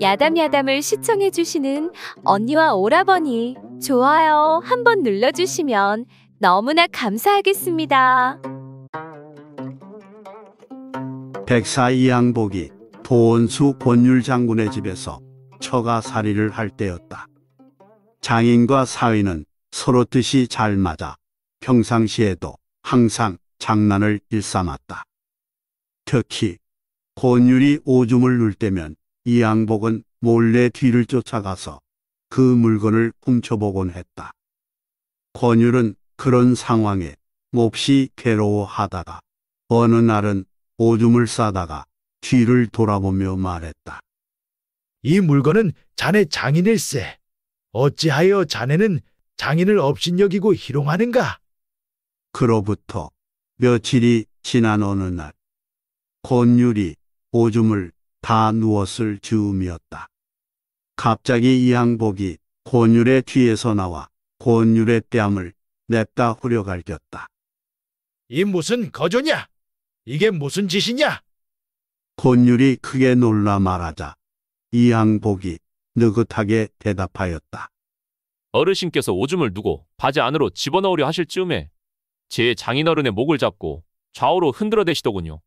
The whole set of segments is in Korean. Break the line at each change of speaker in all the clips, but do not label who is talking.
야담야담을 시청해주시는 언니와 오라버니 좋아요 한번 눌러주시면 너무나 감사하겠습니다.
백사 이양복이 보원수 권율 장군의 집에서 처가살이를 할 때였다. 장인과 사위는 서로 뜻이 잘 맞아 평상시에도 항상 장난을 일삼았다. 특히 권율이 오줌을 눌 때면 이 양복은 몰래 뒤를 쫓아가서 그 물건을 훔쳐보곤 했다. 권율은 그런 상황에 몹시 괴로워하다가 어느 날은 오줌을 싸다가 뒤를 돌아보며 말했다.
이 물건은 자네 장인일세. 어찌하여 자네는 장인을 업신여기고 희롱하는가?
그로부터 며칠이 지난 어느 날 권율이 오줌을 다 누웠을 즈음이었다. 갑자기 이항복이 곤율의 뒤에서 나와 곤율의 뺨을 냅다 후려갈겼다.
이 무슨 거조냐?
이게 무슨 짓이냐? 곤율이 크게 놀라 말하자 이항복이 느긋하게 대답하였다.
어르신께서 오줌을 누고 바지 안으로 집어넣으려 하실 즈음에 제 장인어른의 목을 잡고 좌우로 흔들어 대시더군요.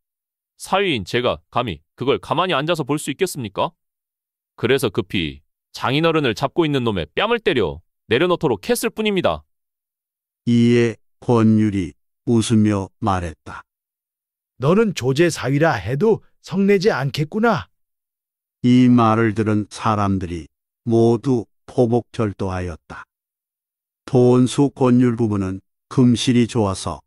사위인 제가 감히 그걸 가만히 앉아서 볼 수 있겠습니까? 그래서 급히 장인어른을 잡고 있는 놈의 뺨을 때려 내려놓도록 했을 뿐입니다.
이에 권율이 웃으며 말했다.
너는 조제 사위라 해도 성내지 않겠구나.
이 말을 들은 사람들이 모두 포복절도하였다. 도원수 권율 부부는 금실이 좋아서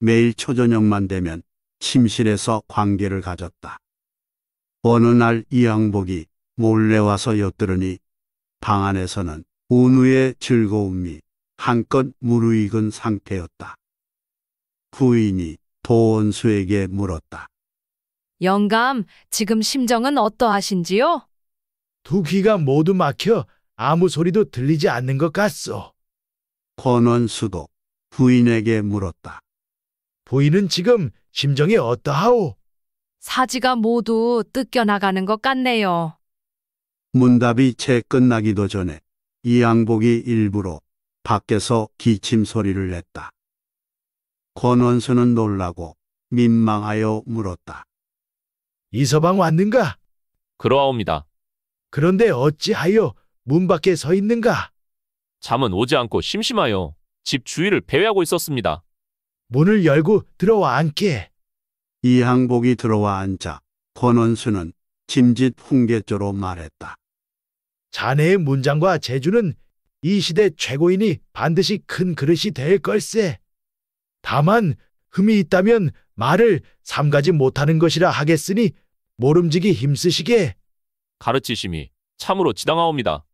매일 초저녁만 되면 침실에서 관계를 가졌다. 어느 날이양복이 몰래 와서 엿들으니 방 안에서는 온우의 즐거움이 한껏 무르익은 상태였다. 후인이 도원수에게 물었다.
영감, 지금 심정은 어떠하신지요?
두 귀가 모두 막혀 아무 소리도 들리지 않는 것 같소.
권원수도 부인에게 물었다. 부인은 지금 심정이 어떠하오?
사지가 모두 뜯겨나가는 것 같네요.
문답이 채 끝나기도 전에 이양복이 일부러 밖에서 기침 소리를 냈다. 권원수는 놀라고 민망하여 물었다. 이서방 왔는가? 그러하옵니다.
그런데 어찌하여 문 밖에 서 있는가?
잠은 오지 않고 심심하여 집 주위를 배회하고 있었습니다.
문을 열고 들어와 앉게. 이항복이 들어와 앉자 권원수는 짐짓 훈계조로 말했다. 자네의 문장과 재주는 이 시대 최고인이
반드시 큰 그릇이 될 걸세. 다만 흠이 있다면 말을 삼가지 못하는 것이라 하겠으니 모름지기 힘쓰시게.
가르치심이 참으로 지당하옵니다.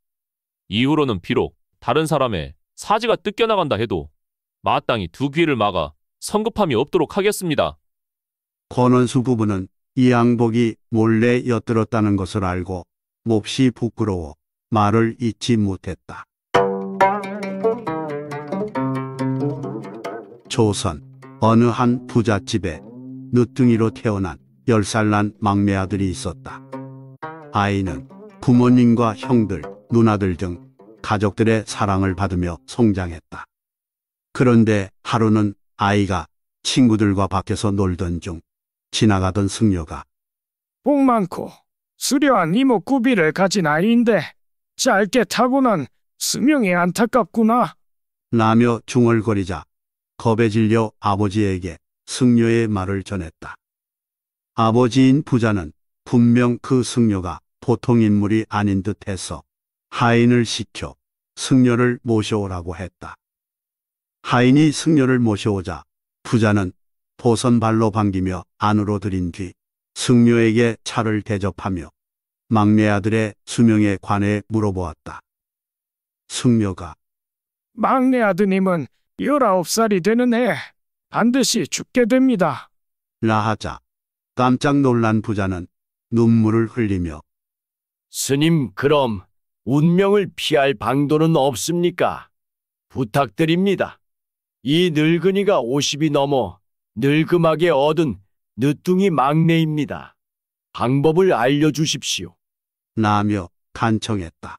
이후로는 비록 다른 사람의 사지가 뜯겨나간다 해도 마땅히 두 귀를 막아 성급함이 없도록 하겠습니다.
권원수 부부는 이양복이 몰래 엿들었다는 것을 알고 몹시 부끄러워 말을 잇지 못했다. 조선 어느 한 부잣집에 늦둥이로 태어난 10살 난 막내 아들이 있었다. 아이는 부모님과 형들, 누나들 등 가족들의 사랑을 받으며 성장했다. 그런데 하루는 아이가 친구들과 밖에서 놀던 중 지나가던 승려가 복 많고 수려한
이목구비를 가진 아이인데 짧게 타고난 수명이 안타깝구나.
라며 중얼거리자 겁에 질려 아버지에게 승려의 말을 전했다. 아버지인 부자는 분명 그 승려가 보통 인물이 아닌 듯해서 하인을 시켜 승려를 모셔오라고 했다. 하인이 승려를 모셔오자 부자는 보선발로 반기며 안으로 들인 뒤 승려에게 차를 대접하며 막내 아들의 수명에 관해 물어보았다. 승려가
막내 아드님은 19살이 되는 해 반드시 죽게 됩니다.
라하자 깜짝 놀란 부자는 눈물을 흘리며 스님 그럼 운명을 피할 방도는 없습니까?
부탁드립니다. 이 늙은이가 50이 넘어 늙음하게 얻은
늦둥이 막내입니다. 방법을 알려주십시오. 나며 간청했다.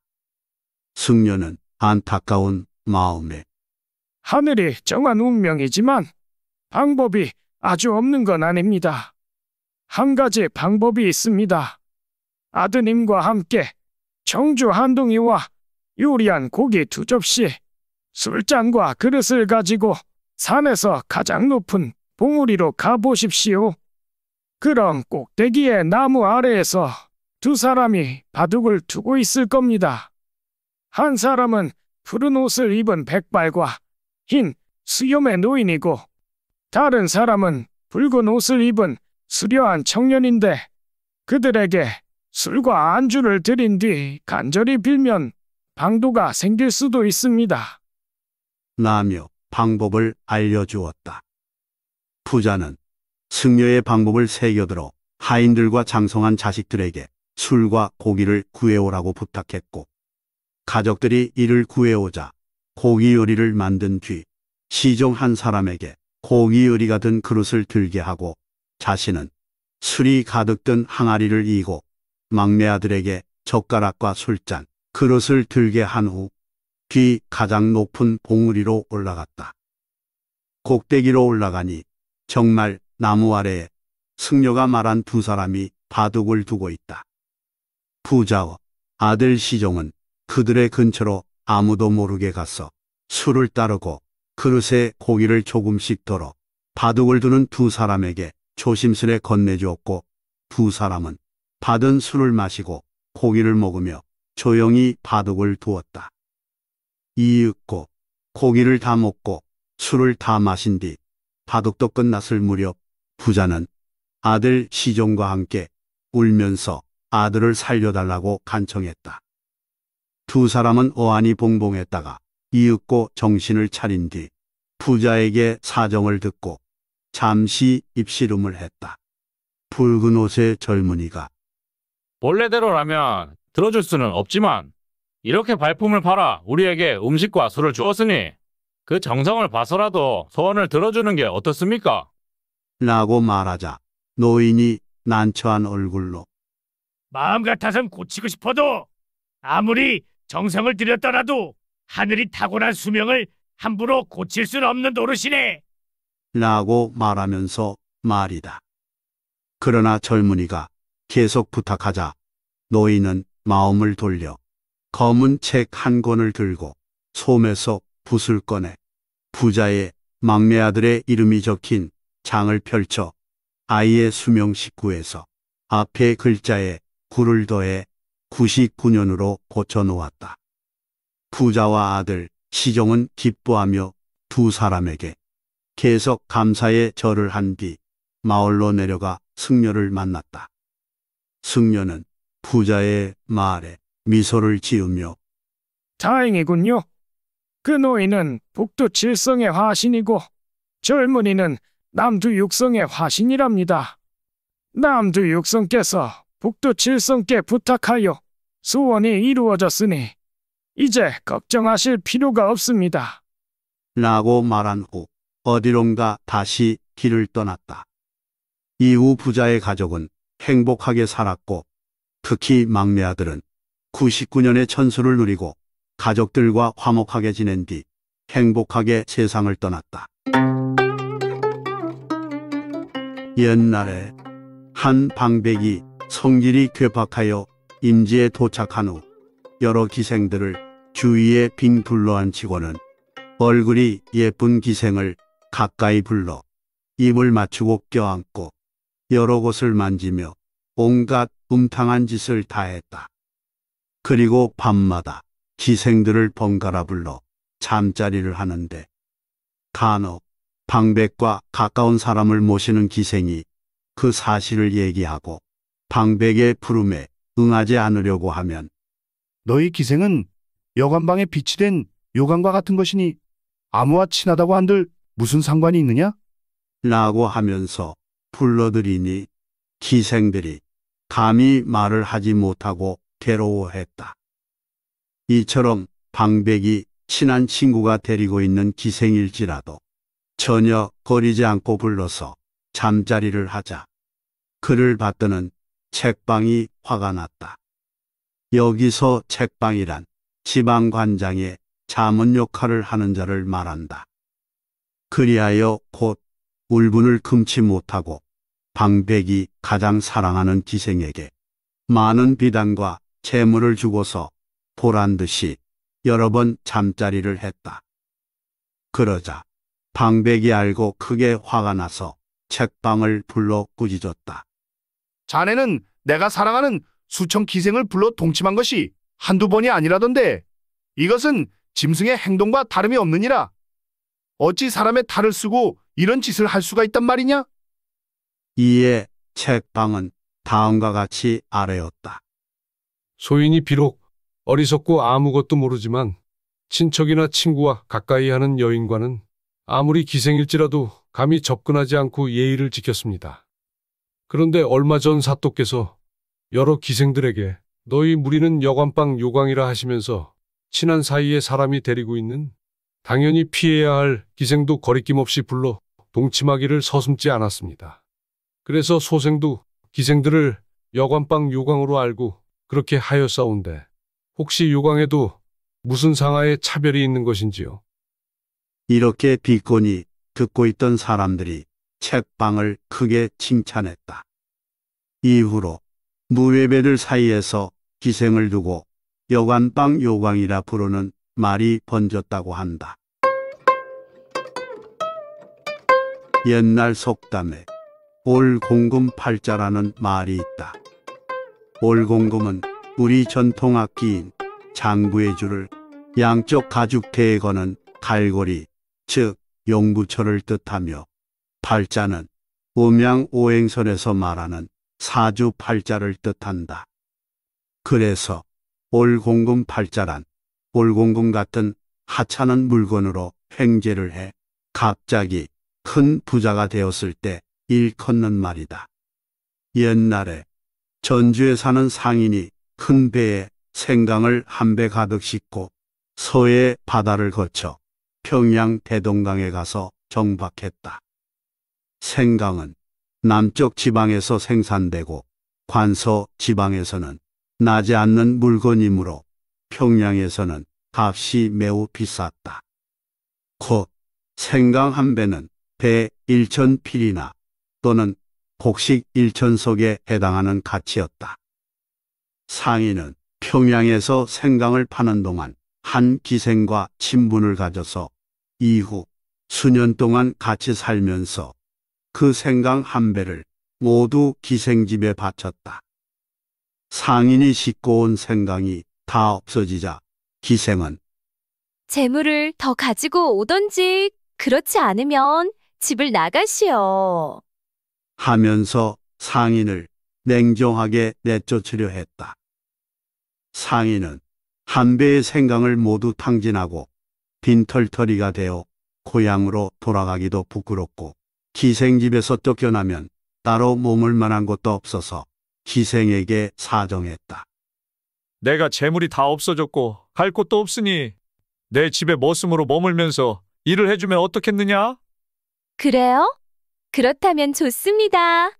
승려는 안타까운 마음에 하늘이 정한 운명이지만 방법이 아주 없는
건 아닙니다. 한 가지 방법이 있습니다. 아드님과 함께 청주 한둥이와 요리한 고기 두 접시 술잔과 그릇을 가지고 산에서 가장 높은 봉우리로 가보십시오. 그럼 꼭대기에 나무 아래에서 두 사람이 바둑을 두고 있을 겁니다. 한 사람은 푸른 옷을 입은 백발과 흰 수염의 노인이고 다른 사람은 붉은 옷을 입은 수려한 청년인데 그들에게 술과 안주를 드린 뒤 간절히 빌면 방도가 생길 수도 있습니다.
나며 방법을 알려주었다. 부자는 승려의 방법을 새겨들어 하인들과 장성한 자식들에게 술과 고기를 구해오라고 부탁했고 가족들이 이를 구해오자 고기 요리를 만든 뒤 시종 한 사람에게 고기 요리가 든 그릇을 들게 하고 자신은 술이 가득 든 항아리를 이고 막내 아들에게 젓가락과 술잔, 그릇을 들게 한후 깊이 가장 높은 봉우리로 올라갔다. 곡대기로 올라가니 정말 나무 아래에 승려가 말한 두 사람이 바둑을 두고 있다. 부자와 아들 시종은 그들의 근처로 아무도 모르게 가서 술을 따르고 그릇에 고기를 조금씩 덜어 바둑을 두는 두 사람에게 조심스레 건네주었고 두 사람은 받은 술을 마시고 고기를 먹으며 조용히 바둑을 두었다. 이윽고 고기를 다 먹고 술을 다 마신 뒤 바둑도 끝났을 무렵 부자는 아들 시종과 함께 울면서 아들을 살려달라고 간청했다. 두 사람은 어안이 봉봉했다가 이윽고 정신을 차린 뒤 부자에게 사정을 듣고 잠시 입씨름을 했다. 붉은 옷의 젊은이가
원래대로라면 들어줄 수는 없지만 이렇게 발품을 팔아 우리에게 음식과 술을 주었으니 그 정성을 봐서라도 소원을 들어주는 게 어떻습니까?
라고 말하자 노인이 난처한 얼굴로
마음 같아선 고치고
싶어도 아무리 정성을 들였더라도 하늘이 타고난 수명을 함부로 고칠 순 없는 노릇이네.
라고 말하면서 말이다. 그러나 젊은이가 계속 부탁하자 노인은 마음을 돌려 검은 책 한 권을 들고 솜에서 붓을 꺼내 부자의 막내 아들의 이름이 적힌 장을 펼쳐 아이의 수명 식구에서 앞에 글자에 9를 더해 99년으로 고쳐 놓았다. 부자와 아들 시정은 기뻐하며 두 사람에게 계속 감사의 절을 한 뒤 마을로 내려가 승려를 만났다. 승려는 부자의 말에 미소를 지으며
다행이군요. 그 노인은 북두 칠성의 화신이고 젊은이는 남두 육성의 화신이랍니다. 남두 육성께서 북두 칠성께 부탁하여 소원이 이루어졌으니
이제 걱정하실 필요가 없습니다. 라고 말한 후 어디론가 다시 길을 떠났다. 이후 부자의 가족은 행복하게 살았고 특히 막내 아들은 99년의 천수를 누리고 가족들과 화목하게 지낸 뒤 행복하게 세상을 떠났다. 옛날에 한 방백이 성질이 괴팍하여 임지에 도착한 후 여러 기생들을 주위에 빙 둘러앉히고는 얼굴이 예쁜 기생을 가까이 불러 입을 맞추고 껴안고 여러 곳을 만지며 온갖 음탕한 짓을 다했다. 그리고 밤마다 기생들을 번갈아 불러 잠자리를 하는데 간혹 방백과 가까운 사람을 모시는 기생이 그 사실을 얘기하고 방백의 부름에 응하지 않으려고
하면 너희 기생은 여관방에 비치된 요강과 같은 것이니 아무와 친하다고 한들 무슨 상관이 있느냐? 라고 하면서
불러들이니 기생들이 감히 말을 하지 못하고 괴로워했다. 이처럼 방백이 친한 친구가 데리고 있는 기생일지라도 전혀 거리지 않고 불러서 잠자리를 하자. 그를 봤더는 책방이 화가 났다. 여기서 책방이란 지방관장의 자문 역할을 하는 자를 말한다. 그리하여 곧 울분을 금치 못하고 방백이 가장 사랑하는 기생에게 많은 비단과 재물을 주고서 보란 듯이 여러 번 잠자리를 했다. 그러자 방백이 알고 크게 화가 나서 책방을 불러 꾸짖었다.
자네는 내가 사랑하는 수천 기생을 불러 동침한 것이 한두 번이 아니라던데 이것은 짐승의 행동과 다름이 없느니라. 어찌 사람의 탈을 쓰고 이런 짓을 할 수가 있단 말이냐?
이에 책방은 다음과 같이 아래였다.
소인이 비록 어리석고 아무것도 모르지만 친척이나 친구와 가까이 하는 여인과는 아무리 기생일지라도 감히 접근하지 않고 예의를 지켰습니다. 그런데 얼마 전 사또께서 여러 기생들에게 너희 무리는 여관방 요강이라 하시면서 친한 사이에 사람이 데리고 있는 당연히 피해야 할 기생도 거리낌 없이 불러 동침하기를 서슴지 않았습니다. 그래서 소생도 기생들을 여관방 요강으로 알고 그렇게 하여 싸운데 혹시 요강에도 무슨 상하의 차별이 있는 것인지요?
이렇게 비꼬니 듣고 있던 사람들이 책방을 크게 칭찬했다. 이후로 무예배들 사이에서 기생을 두고 여관방 요광이라 부르는 말이 번졌다고 한다. 옛날 속담에 올공금팔자라는 말이 있다. 올공금은 우리 전통 악기인 장부의 줄을 양쪽 가죽대에 거는 갈고리, 즉 용구철을 뜻하며 팔자는 음양 오행선에서 말하는 사주 팔자를 뜻한다. 그래서 올공금 팔자란 올공금 같은 하찮은 물건으로 횡재를 해 갑자기 큰 부자가 되었을 때 일컫는 말이다. 옛날에 전주에 사는 상인이 큰 배에 생강을 한 배 가득 싣고 서해 바다를 거쳐 평양 대동강에 가서 정박했다. 생강은 남쪽 지방에서 생산되고 관서 지방에서는 나지 않는 물건이므로 평양에서는 값이 매우 비쌌다. 곧 생강 한 배는 배1천필이나 또는 곡식 1천석에 해당하는 가치였다. 상인은 평양에서 생강을 파는 동안 한 기생과 친분을 가져서 이후 수년 동안 같이 살면서 그 생강 한 배를 모두 기생집에 바쳤다. 상인이 싣고 온 생강이 다 없어지자 기생은
재물을 더 가지고 오던지 그렇지 않으면 집을 나가시오.
하면서 상인을 냉정하게 내쫓으려 했다. 상인은 한배의 생강을 모두 탕진하고 빈털터리가 되어 고향으로 돌아가기도 부끄럽고 기생집에서 쫓겨나면 따로 머물 만한 곳도 없어서 기생에게 사정했다.
내가 재물이 다 없어졌고 갈 곳도 없으니 내 집에 머슴으로 머물면서 일을 해주면 어떻겠느냐?
그래요? 그렇다면 좋습니다.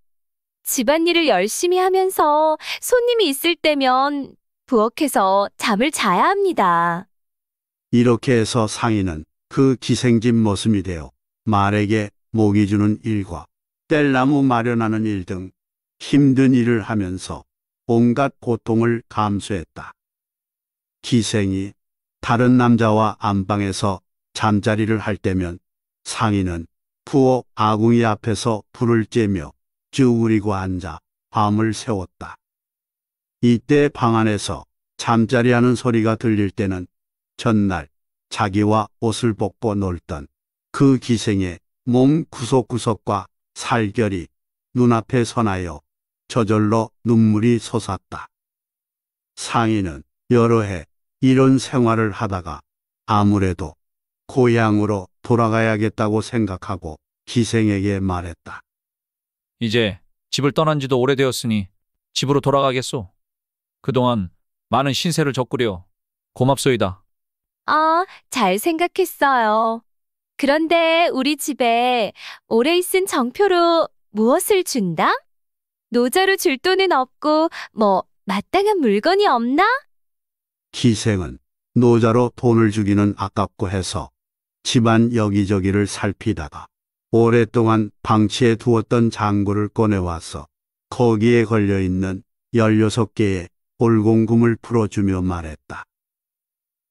집안일을 열심히 하면서 손님이 있을 때면 부엌에서 잠을 자야 합니다.
이렇게 해서 상인은 그 기생집 모습이 되어 말에게 목이 주는 일과 뗄나무 마련하는 일 등 힘든 일을 하면서 온갖 고통을 감수했다. 기생이 다른 남자와 안방에서 잠자리를 할 때면 상인은 푸어 아궁이 앞에서 불을 쬐며 쭈그리고 앉아 밤을 세웠다 이때 방 안에서 잠자리 하는 소리가 들릴 때는 전날 자기와 옷을 벗고 놀던 그 기생의 몸 구석구석과 살결이 눈앞에 선하여 저절로 눈물이 솟았다. 상인은 여러 해 이런 생활을 하다가 아무래도 고향으로 돌아가야겠다고 생각하고 기생에게 말했다.
이제 집을 떠난 지도 오래되었으니 집으로 돌아가겠소. 그동안 많은 신세를 적구려 고맙소이다.
아, 잘 생각했어요. 그런데 우리 집에 오래 있은 정표로 무엇을 준다? 노자로 줄 돈은 없고 뭐 마땅한 물건이 없나?
기생은 노자로 돈을 주기는 아깝고 해서 집안 여기저기를 살피다가 오랫동안 방치해 두었던 장구를 꺼내와서 거기에 걸려있는 16개의 올공금을 풀어주며 말했다.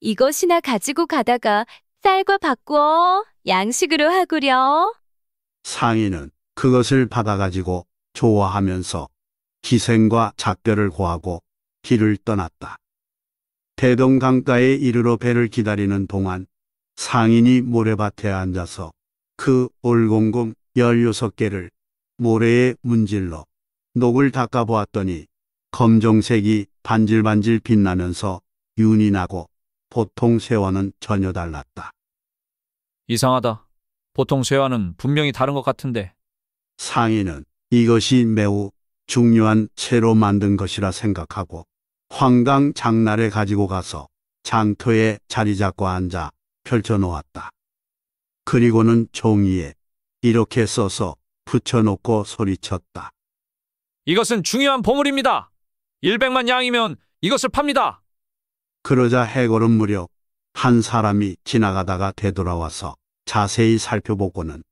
이것이나 가지고 가다가 쌀과 바꾸어 양식으로 하구려.
상인은 그것을 받아가지고 좋아하면서 기생과 작별을 고하고 길을 떠났다. 대동강가에 이르러 배를 기다리는 동안 상인이 모래밭에 앉아서 그 올공공 16개를 모래에 문질러 녹을 닦아보았더니 검정색이 반질반질 빛나면서 윤이 나고 보통 새와는 전혀 달랐다. 이상하다. 보통 새와는 분명히 다른 것 같은데. 상인은 이것이 매우 중요한 채로 만든 것이라 생각하고 황당 장날에 가지고 가서 장터에 자리 잡고 앉아 펼쳐 놓았다. 그리고는 종이에 이렇게 써서 붙여놓고 소리쳤다.
이것은 중요한 보물입니다. 100만 양이면 이것을 팝니다.
그러자 해골은 무려 한 사람이 지나가다가 되돌아와서
자세히 살펴보고는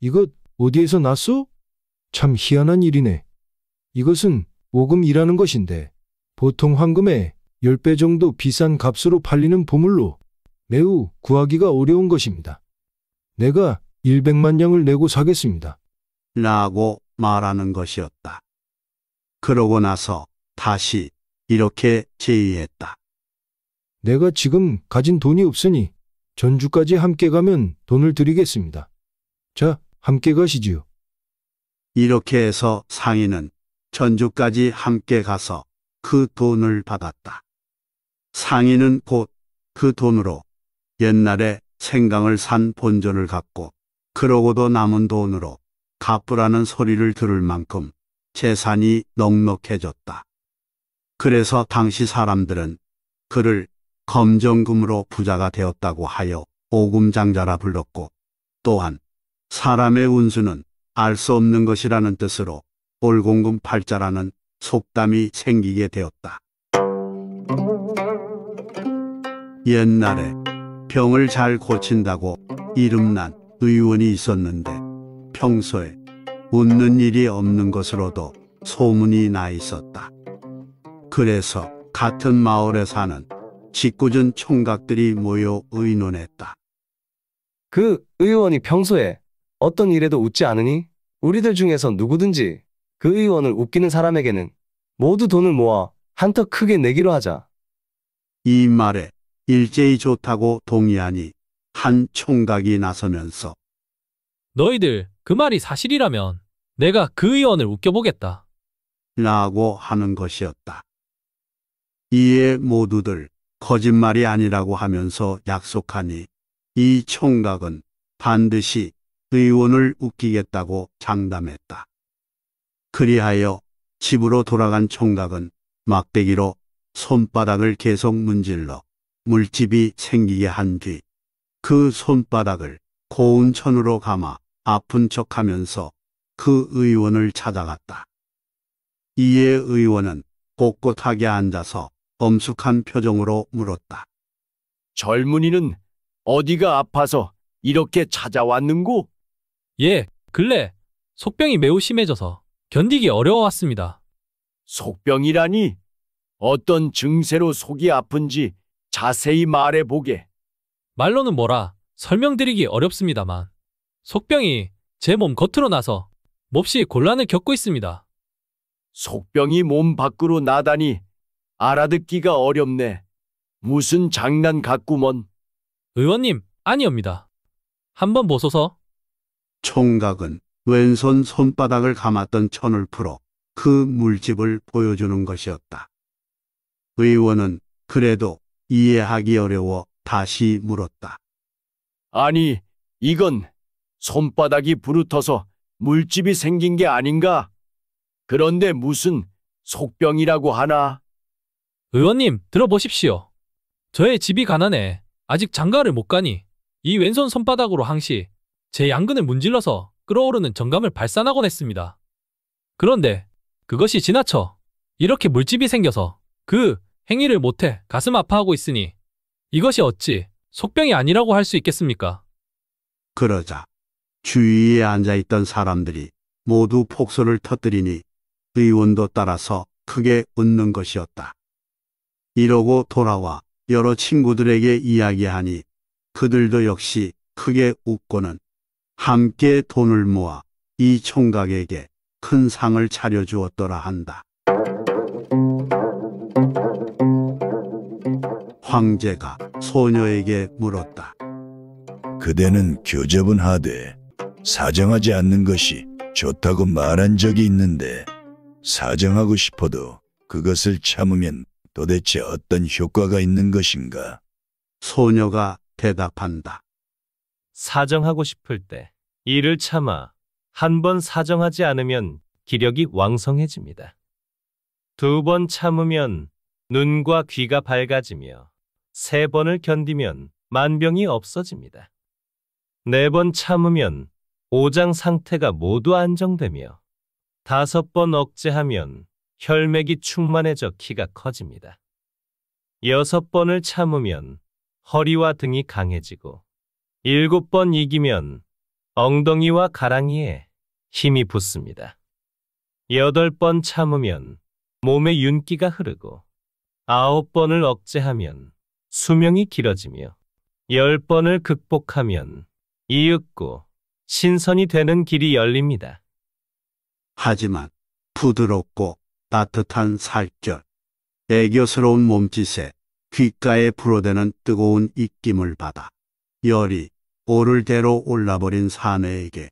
이것 어디에서 났어? 참 희한한 일이네. 이것은 오금이라는 것인데 보통 황금의 10배 정도 비싼 값으로 팔리는 보물로 매우 구하기가 어려운 것입니다. 내가 100만 냥을 내고 사겠습니다.
라고 말하는 것이었다. 그러고 나서 다시 이렇게
제의했다. 내가 지금 가진 돈이 없으니 전주까지 함께 가면 돈을 드리겠습니다. 자, 함께 가시지요. 이렇게
해서 상인은 전주까지 함께 가서 그 돈을 받았다. 상인은 곧 그 돈으로 옛날에 생강을 산 본전을 갖고 그러고도 남은 돈으로 갚으라는 소리를 들을 만큼 재산이 넉넉해졌다. 그래서 당시 사람들은 그를 검정금으로 부자가 되었다고 하여 오금장자라 불렀고 또한 사람의 운수는 알 수 없는 것이라는 뜻으로 올공금 팔자라는 속담이 생기게 되었다. 옛날에 병을 잘 고친다고 이름난 의원이 있었는데 평소에 웃는 일이 없는 것으로도 소문이 나 있었다. 그래서 같은 마을에 사는 짓궂은 총각들이 모여 의논했다. 그 의원이 평소에 어떤 일에도 웃지 않으니 우리들 중에서 누구든지
그 의원을 웃기는 사람에게는 모두 돈을 모아 한턱 크게 내기로 하자.
이 말에 일제히 좋다고 동의하니 한 총각이 나서면서
너희들 그 말이 사실이라면
내가 그 의원을
웃겨보겠다.
라고 하는 것이었다. 이에 모두들 거짓말이 아니라고 하면서 약속하니 이 총각은 반드시 의원을 웃기겠다고 장담했다. 그리하여 집으로 돌아간 총각은 막대기로 손바닥을 계속 문질러 물집이 생기게 한 뒤 그 손바닥을 고운 천으로 감아 아픈 척하면서 그 의원을 찾아갔다. 이에 의원은 꼿꼿하게 앉아서 엄숙한 표정으로 물었다. 젊은이는 어디가 아파서
이렇게 찾아왔는고? 예, 근래 속병이 매우 심해져서 견디기 어려워왔습니다. 속병이라니 어떤 증세로 속이 아픈지 자세히 말해보게. 말로는 뭐라 설명드리기 어렵습니다만 속병이 제 몸 겉으로 나서 몹시 곤란을 겪고 있습니다. 속병이 몸 밖으로 나다니 알아듣기가 어렵네. 무슨 장난 같구먼. 의원님, 아니옵니다. 한번 보소서.
총각은 왼손 손바닥을 감았던 천을 풀어 그 물집을 보여주는 것이었다. 의원은 그래도 이해하기 어려워 다시 물었다. 아니,
이건 손바닥이 부르터서 물집이 생긴 게 아닌가? 그런데 무슨 속병이라고 하나? 의원님, 들어보십시오. 저의 집이 가난해 아직 장가를 못 가니 이 왼손 손바닥으로 항시 제 양근을 문질러서 끓어오르는 정감을 발산하곤 했습니다. 그런데 그것이 지나쳐 이렇게 물집이 생겨서 그 행위를 못해 가슴 아파하고 있으니 이것이 어찌 속병이 아니라고 할 수 있겠습니까?
그러자 주위에 앉아있던 사람들이 모두 폭소를 터뜨리니 의원도 따라서 크게 웃는 것이었다. 이러고 돌아와 여러 친구들에게 이야기하니 그들도 역시 크게 웃고는 함께 돈을 모아 이 총각에게 큰 상을 차려주었더라 한다. 황제가 소녀에게 물었다.
그대는 교접은하되 사정하지 않는 것이 좋다고 말한 적이 있는데 사정하고 싶어도 그것을 참으면 도대체 어떤 효과가 있는 것인가?
소녀가 대답한다.
사정하고 싶을 때 이를 참아 한 번 사정하지 않으면 기력이 왕성해집니다. 두 번 참으면 눈과 귀가 밝아지며 세 번을 견디면 만병이 없어집니다. 네 번 참으면 오장 상태가 모두 안정되며 다섯 번 억제하면 혈맥이 충만해져 키가 커집니다. 여섯 번을 참으면 허리와 등이 강해지고 일곱 번 이기면 엉덩이와 가랑이에 힘이 붙습니다. 여덟 번 참으면 몸에 윤기가 흐르고 아홉 번을 억제하면 수명이 길어지며 열 번을 극복하면 이윽고 신선이 되는 길이 열립니다.
하지만 부드럽고 따뜻한 살결, 애교스러운 몸짓에 귓가에 불어대는 뜨거운 입김을 받아 열이 오를 대로 올라버린 사내에게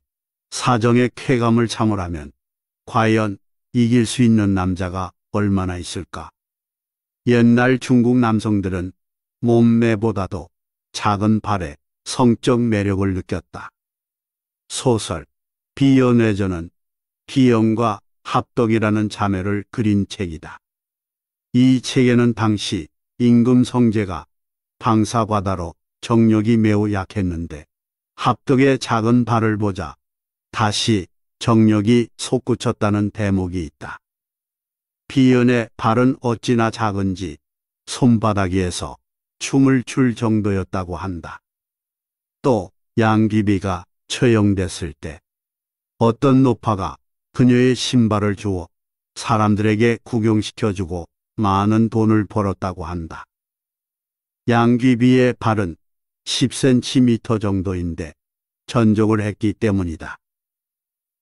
사정의 쾌감을 참으라면 과연 이길 수 있는 남자가 얼마나 있을까? 옛날 중국 남성들은 몸매보다도 작은 발에 성적 매력을 느꼈다. 소설 비연애전은 기영과 합덕이라는 자매를 그린 책이다. 이 책에는 당시 임금 성재가 방사과다로 정력이 매우 약했는데 합덕의 작은 발을 보자 다시 정력이 솟구쳤다는 대목이 있다. 비연의 발은 어찌나 작은지 손바닥 위에서 춤을 출 정도였다고 한다. 또 양귀비가 처형됐을 때 어떤 노파가 그녀의 신발을 주어 사람들에게 구경시켜주고 많은 돈을 벌었다고 한다. 양귀비의 발은 10cm 정도인데 전족을 했기 때문이다.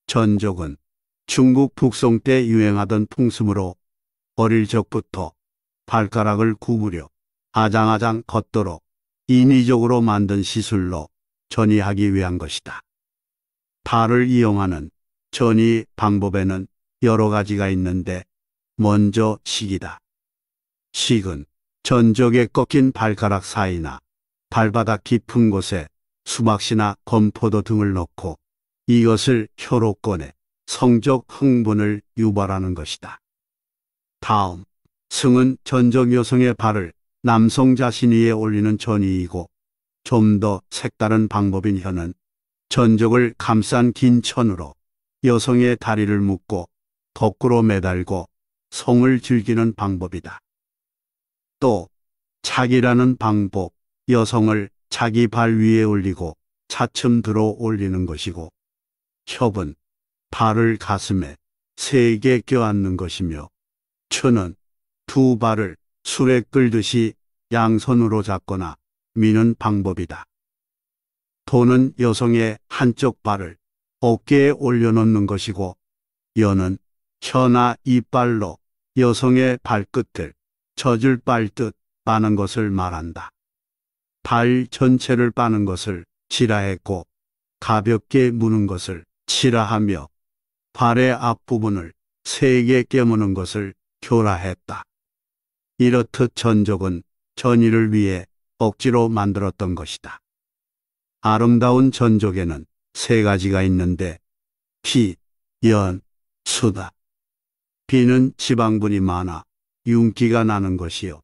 전족은 중국 북송 때 유행하던 풍습으로 어릴 적부터 발가락을 구부려 아장아장 걷도록 인위적으로 만든 시술로 전이하기 위한 것이다. 발을 이용하는 전이 방법에는 여러 가지가 있는데 먼저 식이다. 식은 전적에 꺾인 발가락 사이나 발바닥 깊은 곳에 수막시나 건포도 등을 넣고 이것을 혀로 꺼내 성적 흥분을 유발하는 것이다. 다음, 승은 전적 여성의 발을 남성 자신 위에 올리는 전위이고 좀 더 색다른 방법인 현은 전적을 감싼 긴 천으로 여성의 다리를 묶고 거꾸로 매달고 성을 즐기는 방법이다. 또자기라는 방법, 여성을 자기 발 위에 올리고 차츰 들어 올리는 것이고 협은 발을 가슴에 세게 껴안는 것이며 천은 두 발을 술에 끌듯이 양손으로 잡거나 미는 방법이다. 토는 여성의 한쪽 발을 어깨에 올려놓는 것이고 여는 혀나 이빨로 여성의 발끝을 젖을 빨듯 빠는 것을 말한다. 발 전체를 빠는 것을 치라했고 가볍게 무는 것을 치라하며 발의 앞부분을 세게 깨무는 것을 교라했다. 이렇듯 전족은 전이를 위해 억지로 만들었던 것이다. 아름다운 전족에는 세 가지가 있는데 피, 연, 수다. 비는 지방분이 많아 윤기가 나는 것이요.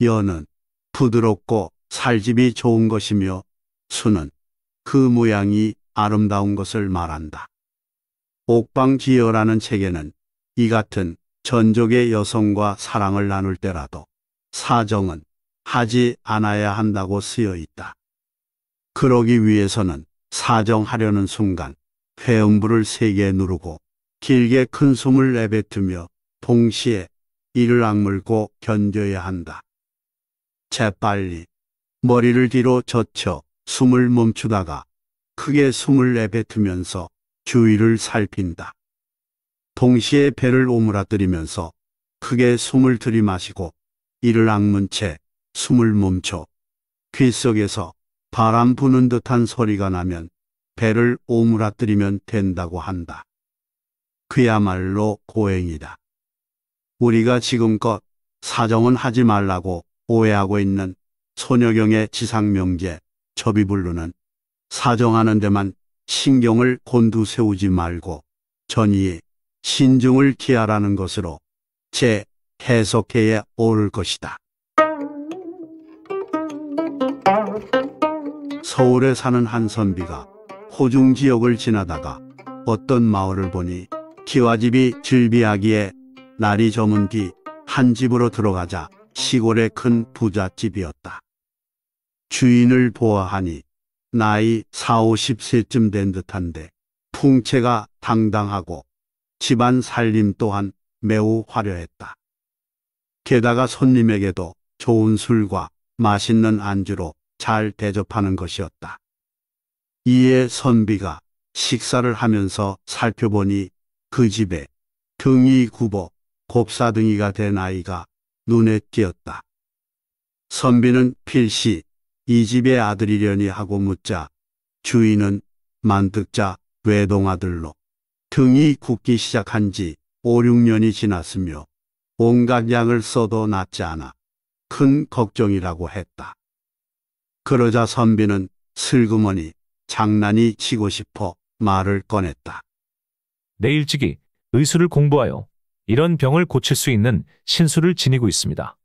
연은 부드럽고 살집이 좋은 것이며 수는 그 모양이 아름다운 것을 말한다. 옥방지여라는 책에는 이 같은 전족의 여성과 사랑을 나눌 때라도 사정은 하지 않아야 한다고 쓰여 있다. 그러기 위해서는 사정하려는 순간 회음부를 세게 누르고 길게 큰 숨을 내뱉으며 동시에 이를 악물고 견뎌야 한다. 재빨리 머리를 뒤로 젖혀 숨을 멈추다가 크게 숨을 내뱉으면서 주위를 살핀다. 동시에 배를 오므라뜨리면서 크게 숨을 들이마시고 이를 악문 채 숨을 멈춰 귀 속에서 바람 부는 듯한 소리가 나면 배를 오므라뜨리면 된다고 한다. 그야말로 고행이다. 우리가 지금껏 사정은 하지 말라고 오해하고 있는 소녀경의 지상명제 저비불루는 사정하는 데만 신경을 곤두세우지 말고 전이에 신중을 기하라는 것으로 재해석해야 옳 것이다. 서울에 사는 한 선비가 호중 지역을 지나다가 어떤 마을을 보니 기와집이 즐비하기에 날이 저문 뒤 한 집으로 들어가자 시골의 큰 부잣집이었다. 주인을 보아하니 나이 4, 50세쯤 된 듯한데 풍채가 당당하고 집안 살림 또한 매우 화려했다. 게다가 손님에게도 좋은 술과 맛있는 안주로 잘 대접하는 것이었다. 이에 선비가 식사를 하면서 살펴보니 그 집에 등이 굽어 곱사등이가 된 아이가 눈에 띄었다. 선비는 필시 이 집의 아들이려니 하고 묻자 주인은 만득자 외동아들로 등이 굳기 시작한 지 5, 6년이 지났으며 온갖 약을 써도 낫지 않아 큰 걱정이라고 했다. 그러자 선비는 슬그머니 장난이 치고 싶어 말을 꺼냈다. 내일찍이
의술을 공부하여 이런 병을 고칠 수 있는 신술을 지니고 있습니다.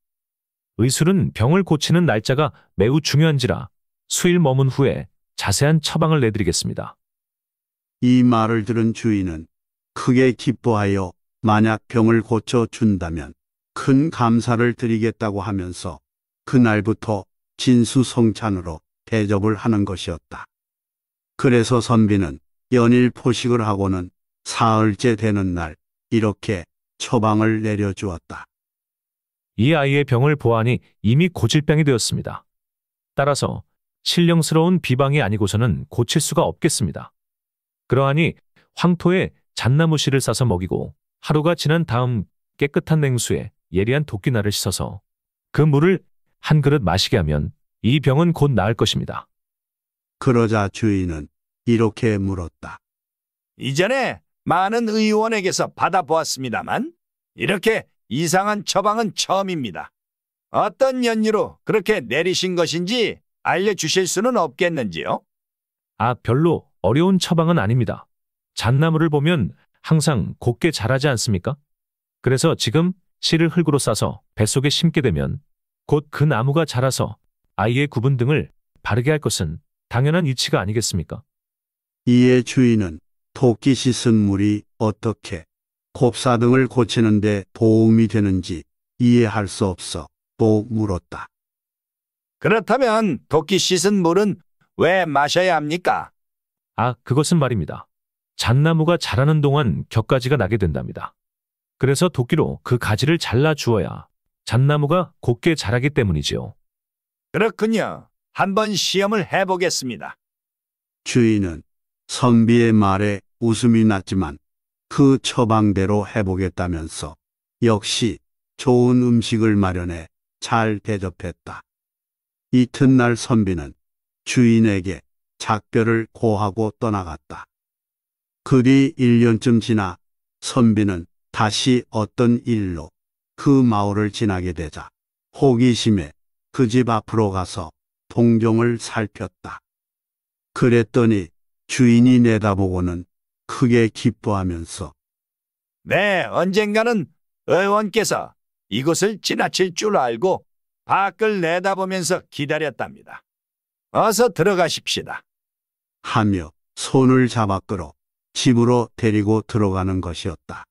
의술은 병을 고치는 날짜가 매우 중요한지라 수일 머문 후에 자세한
처방을 내드리겠습니다. 이 말을 들은 주인은 크게 기뻐하여 만약 병을 고쳐 준다면 큰 감사를 드리겠다고 하면서 그날부터 진수성찬으로 대접을 하는 것이었다. 그래서 선비는 연일 포식을 하고는 사흘째 되는 날 이렇게 처방을 내려주었다.
이 아이의 병을 보아하니 이미 고질병이 되었습니다. 따라서 신령스러운 비방이 아니고서는 고칠 수가 없겠습니다. 그러하니 황토에 잣나무씨를 싸서 먹이고 하루가 지난 다음 깨끗한 냉수에 예리한 도끼나를 씻어서 그 물을
한 그릇 마시게 하면 이 병은 곧 나을 것입니다. 그러자 주인은 이렇게 물었다. 이전에 많은 의원에게서 받아보았습니다만 이렇게 이상한 처방은 처음입니다. 어떤 연유로 그렇게 내리신 것인지 알려주실 수는 없겠는지요?
아, 별로 어려운 처방은 아닙니다. 잣나무를 보면 항상 곱게 자라지 않습니까? 그래서 지금 씨를 흙으로 싸서 뱃속에 심게 되면 곧 그 나무가 자라서 아이의 구분 등을 바르게 할 것은 당연한 이치가 아니겠습니까?
이에 주인은 토끼 씻은 물이 어떻게
곱사 등을 고치는데 도움이 되는지 이해할 수 없어 또 물었다. 그렇다면 토끼 씻은 물은 왜 마셔야 합니까? 아, 그것은 말입니다.
잣나무가 자라는 동안 격가지가 나게 된답니다. 그래서 도끼로 그 가지를 잘라 주어야 잣나무가 곱게 자라기
때문이지요.
그렇군요. 한번 시험을 해보겠습니다.
주인은 선비의 말에 웃음이 났지만 그 처방대로 해보겠다면서 역시 좋은 음식을 마련해 잘 대접했다. 이튿날 선비는 주인에게 작별을 고하고 떠나갔다. 그 뒤 1년쯤 지나 선비는 다시 어떤 일로 그 마을을 지나게 되자 호기심에 그 집 앞으로 가서 동정을 살폈다. 그랬더니 주인이 내다보고는 크게 기뻐하면서
네, 언젠가는 의원께서 이곳을 지나칠 줄 알고 밖을 내다보면서 기다렸답니다. 어서 들어가십시다.
하며 손을 잡아 끌어 집으로 데리고 들어가는 것이었다.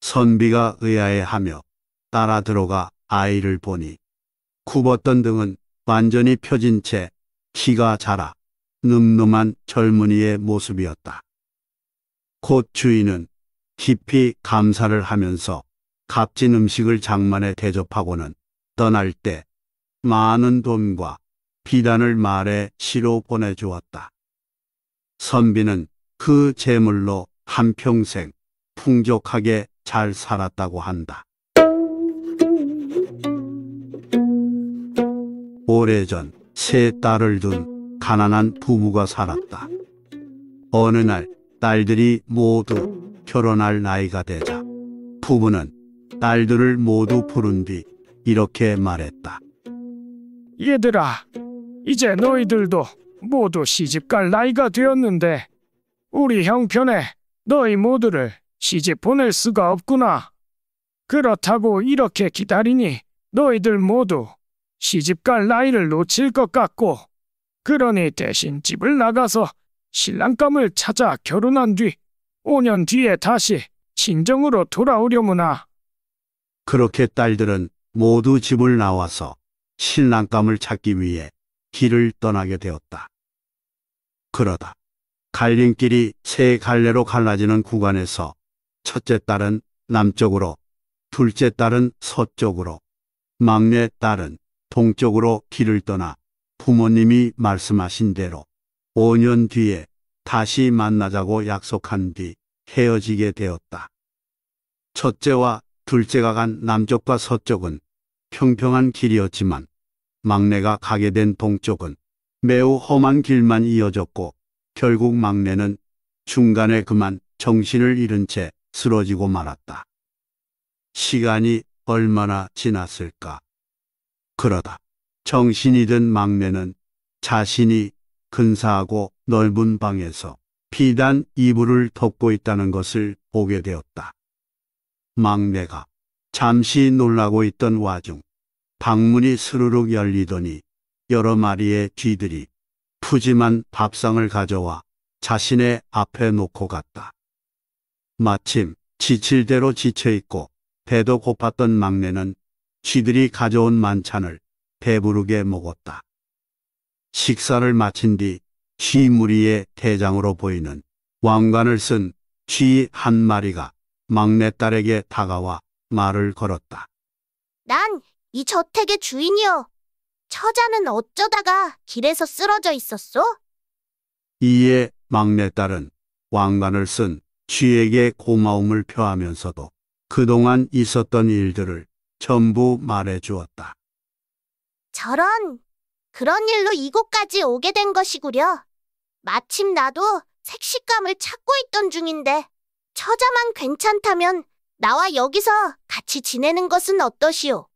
선비가 의아해하며 따라 들어가 아이를 보니 굽었던 등은 완전히 펴진 채 키가 자라 늠름한 젊은이의 모습이었다. 곧 주인은 깊이 감사를 하면서 값진 음식을 장만에 대접하고는 떠날 때 많은 돈과 비단을 말에 시로 보내주었다. 선비는 그 재물로 한평생 풍족하게 잘 살았다고 한다. 오래전 세 딸을 둔 가난한 부부가 살았다. 어느 날 딸들이 모두 결혼할 나이가 되자 부부는 딸들을 모두 부른 뒤 이렇게 말했다.
얘들아, 이제 너희들도 모두 시집갈 나이가 되었는데 우리 형편에 너희 모두를 시집 보낼 수가 없구나. 그렇다고 이렇게 기다리니 너희들 모두 시집갈 나이를 놓칠 것 같고 그러니 대신 집을 나가서 신랑감을 찾아 결혼한 뒤 5년 뒤에 다시 친정으로 돌아오려무나.
그렇게 딸들은 모두 집을 나와서 신랑감을 찾기 위해 길을 떠나게 되었다. 그러다 갈림길이 세 갈래로 갈라지는 구간에서 첫째 딸은 남쪽으로, 둘째 딸은 서쪽으로, 막내 딸은 동쪽으로 길을 떠나 부모님이 말씀하신 대로 5년 뒤에 다시 만나자고 약속한 뒤 헤어지게 되었다. 첫째와 둘째가 간 남쪽과 서쪽은 평평한 길이었지만 막내가 가게 된 동쪽은 매우 험한 길만 이어졌고 결국 막내는 중간에 그만 정신을 잃은 채 쓰러지고 말았다. 시간이 얼마나 지났을까. 그러다 정신이 든 막내는 자신이 근사하고 넓은 방에서 비단 이불을 덮고 있다는 것을 보게 되었다. 막내가 잠시 놀라고 있던 와중 방문이 스르륵 열리더니 여러 마리의 쥐들이 푸짐한 밥상을 가져와 자신의 앞에 놓고 갔다. 마침 지칠 대로 지쳐있고 배도 고팠던 막내는 쥐들이 가져온 만찬을 배부르게 먹었다. 식사를 마친 뒤 쥐 무리의 대장으로 보이는 왕관을 쓴 쥐 한 마리가 막내딸에게 다가와 말을 걸었다.
난 이 저택의 주인이요. 처자는 어쩌다가 길에서 쓰러져 있었소?
이에 막내딸은 왕관을 쓴 쥐에게 고마움을 표하면서도 그동안 있었던 일들을 전부 말해 주었다.
저런, 그런 일로 이곳까지 오게 된 것이구려. 마침 나도 색식감을 찾고 있던 중인데 처자만 괜찮다면 나와 여기서 같이 지내는 것은 어떠시오?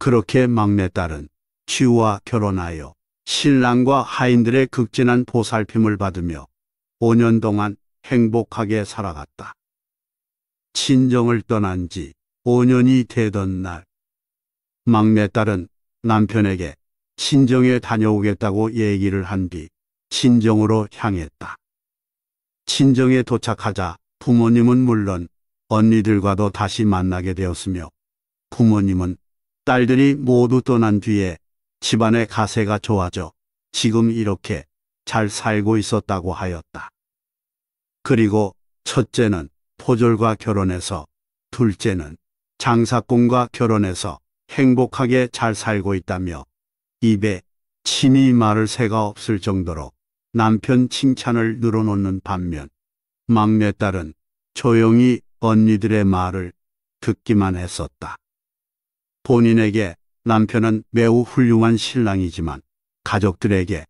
그렇게 막내딸은 치우와 결혼하여 신랑과 하인들의 극진한 보살핌을 받으며 5년 동안 행복하게 살아갔다. 친정을 떠난 지 5년이 되던 날 막내딸은 남편에게 친정에 다녀오겠다고 얘기를 한 뒤 친정으로 향했다. 친정에 도착하자 부모님은 물론 언니들과도 다시 만나게 되었으며 부모님은 딸들이 모두 떠난 뒤에 집안의 가세가 좋아져 지금 이렇게 잘 살고 있었다고 하였다. 그리고 첫째는 포졸과 결혼해서 둘째는 장사꾼과 결혼해서 행복하게 잘 살고 있다며 입에 친히 말을 새가 없을 정도로 남편 칭찬을 늘어놓는 반면 막내 딸은 조용히 언니들의 말을 듣기만 했었다. 본인에게 남편은 매우 훌륭한 신랑이지만 가족들에게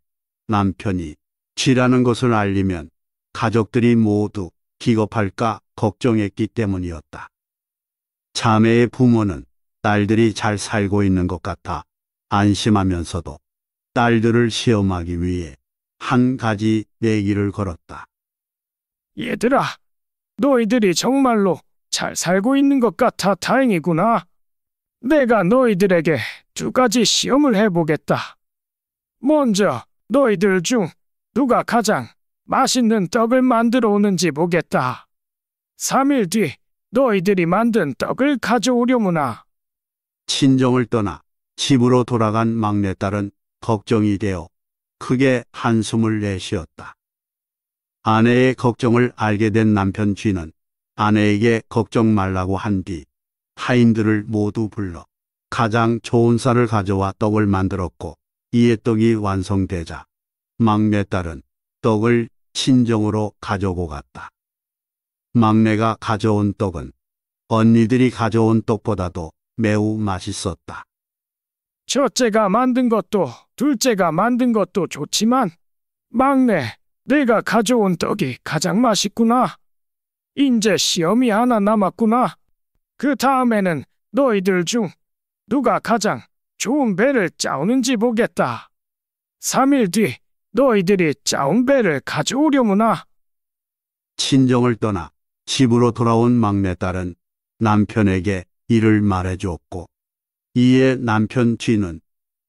남편이 쥐라는 것을 알리면 가족들이 모두 기겁할까 걱정했기 때문이었다. 자매의 부모는 딸들이 잘 살고 있는 것 같아 안심하면서도 딸들을 시험하기 위해 한 가지 내기를 걸었다.
얘들아, 너희들이 정말로 잘 살고 있는 것 같아 다행이구나. 내가 너희들에게 두 가지 시험을 해보겠다. 먼저 너희들 중 누가 가장 맛있는 떡을 만들어 오는지 보겠다. 3일 뒤 너희들이 만든 떡을 가져오려무나.
친정을 떠나 집으로 돌아간 막내딸은 걱정이 되어 크게 한숨을 내쉬었다. 아내의 걱정을 알게 된 남편 쥐는 아내에게 걱정 말라고 한뒤 하인들을 모두 불러 가장 좋은 쌀을 가져와 떡을 만들었고 이에 떡이 완성되자 막내 딸은 떡을 친정으로 가져오고 갔다. 막내가 가져온 떡은 언니들이 가져온 떡보다도 매우 맛있었다.
첫째가 만든 것도 둘째가 만든 것도 좋지만 막내 내가 가져온 떡이 가장 맛있구나. 이제 시험이 하나 남았구나. 그 다음에는 너희들 중 누가 가장 좋은 배를 짜오는지 보겠다. 3일 뒤 너희들이 짜온 배를 가져오려무나.
친정을 떠나 집으로 돌아온 막내딸은 남편에게 이를 말해주었고 이에 남편 쥐는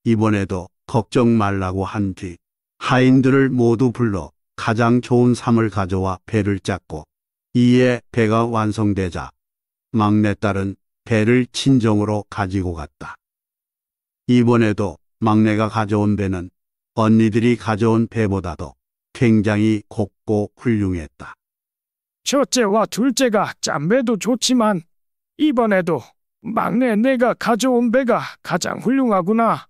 이번에도 걱정 말라고 한 뒤 하인들을 모두 불러 가장 좋은 삶을 가져와 배를 짰고 이에 배가 완성되자 막내딸은 배를 친정으로 가지고 갔다. 이번에도 막내가 가져온 배는 언니들이 가져온 배보다도 굉장히 곱고 훌륭했다. 첫째와 둘째가 짠배도
좋지만 이번에도 막내 내가 가져온 배가 가장 훌륭하구나.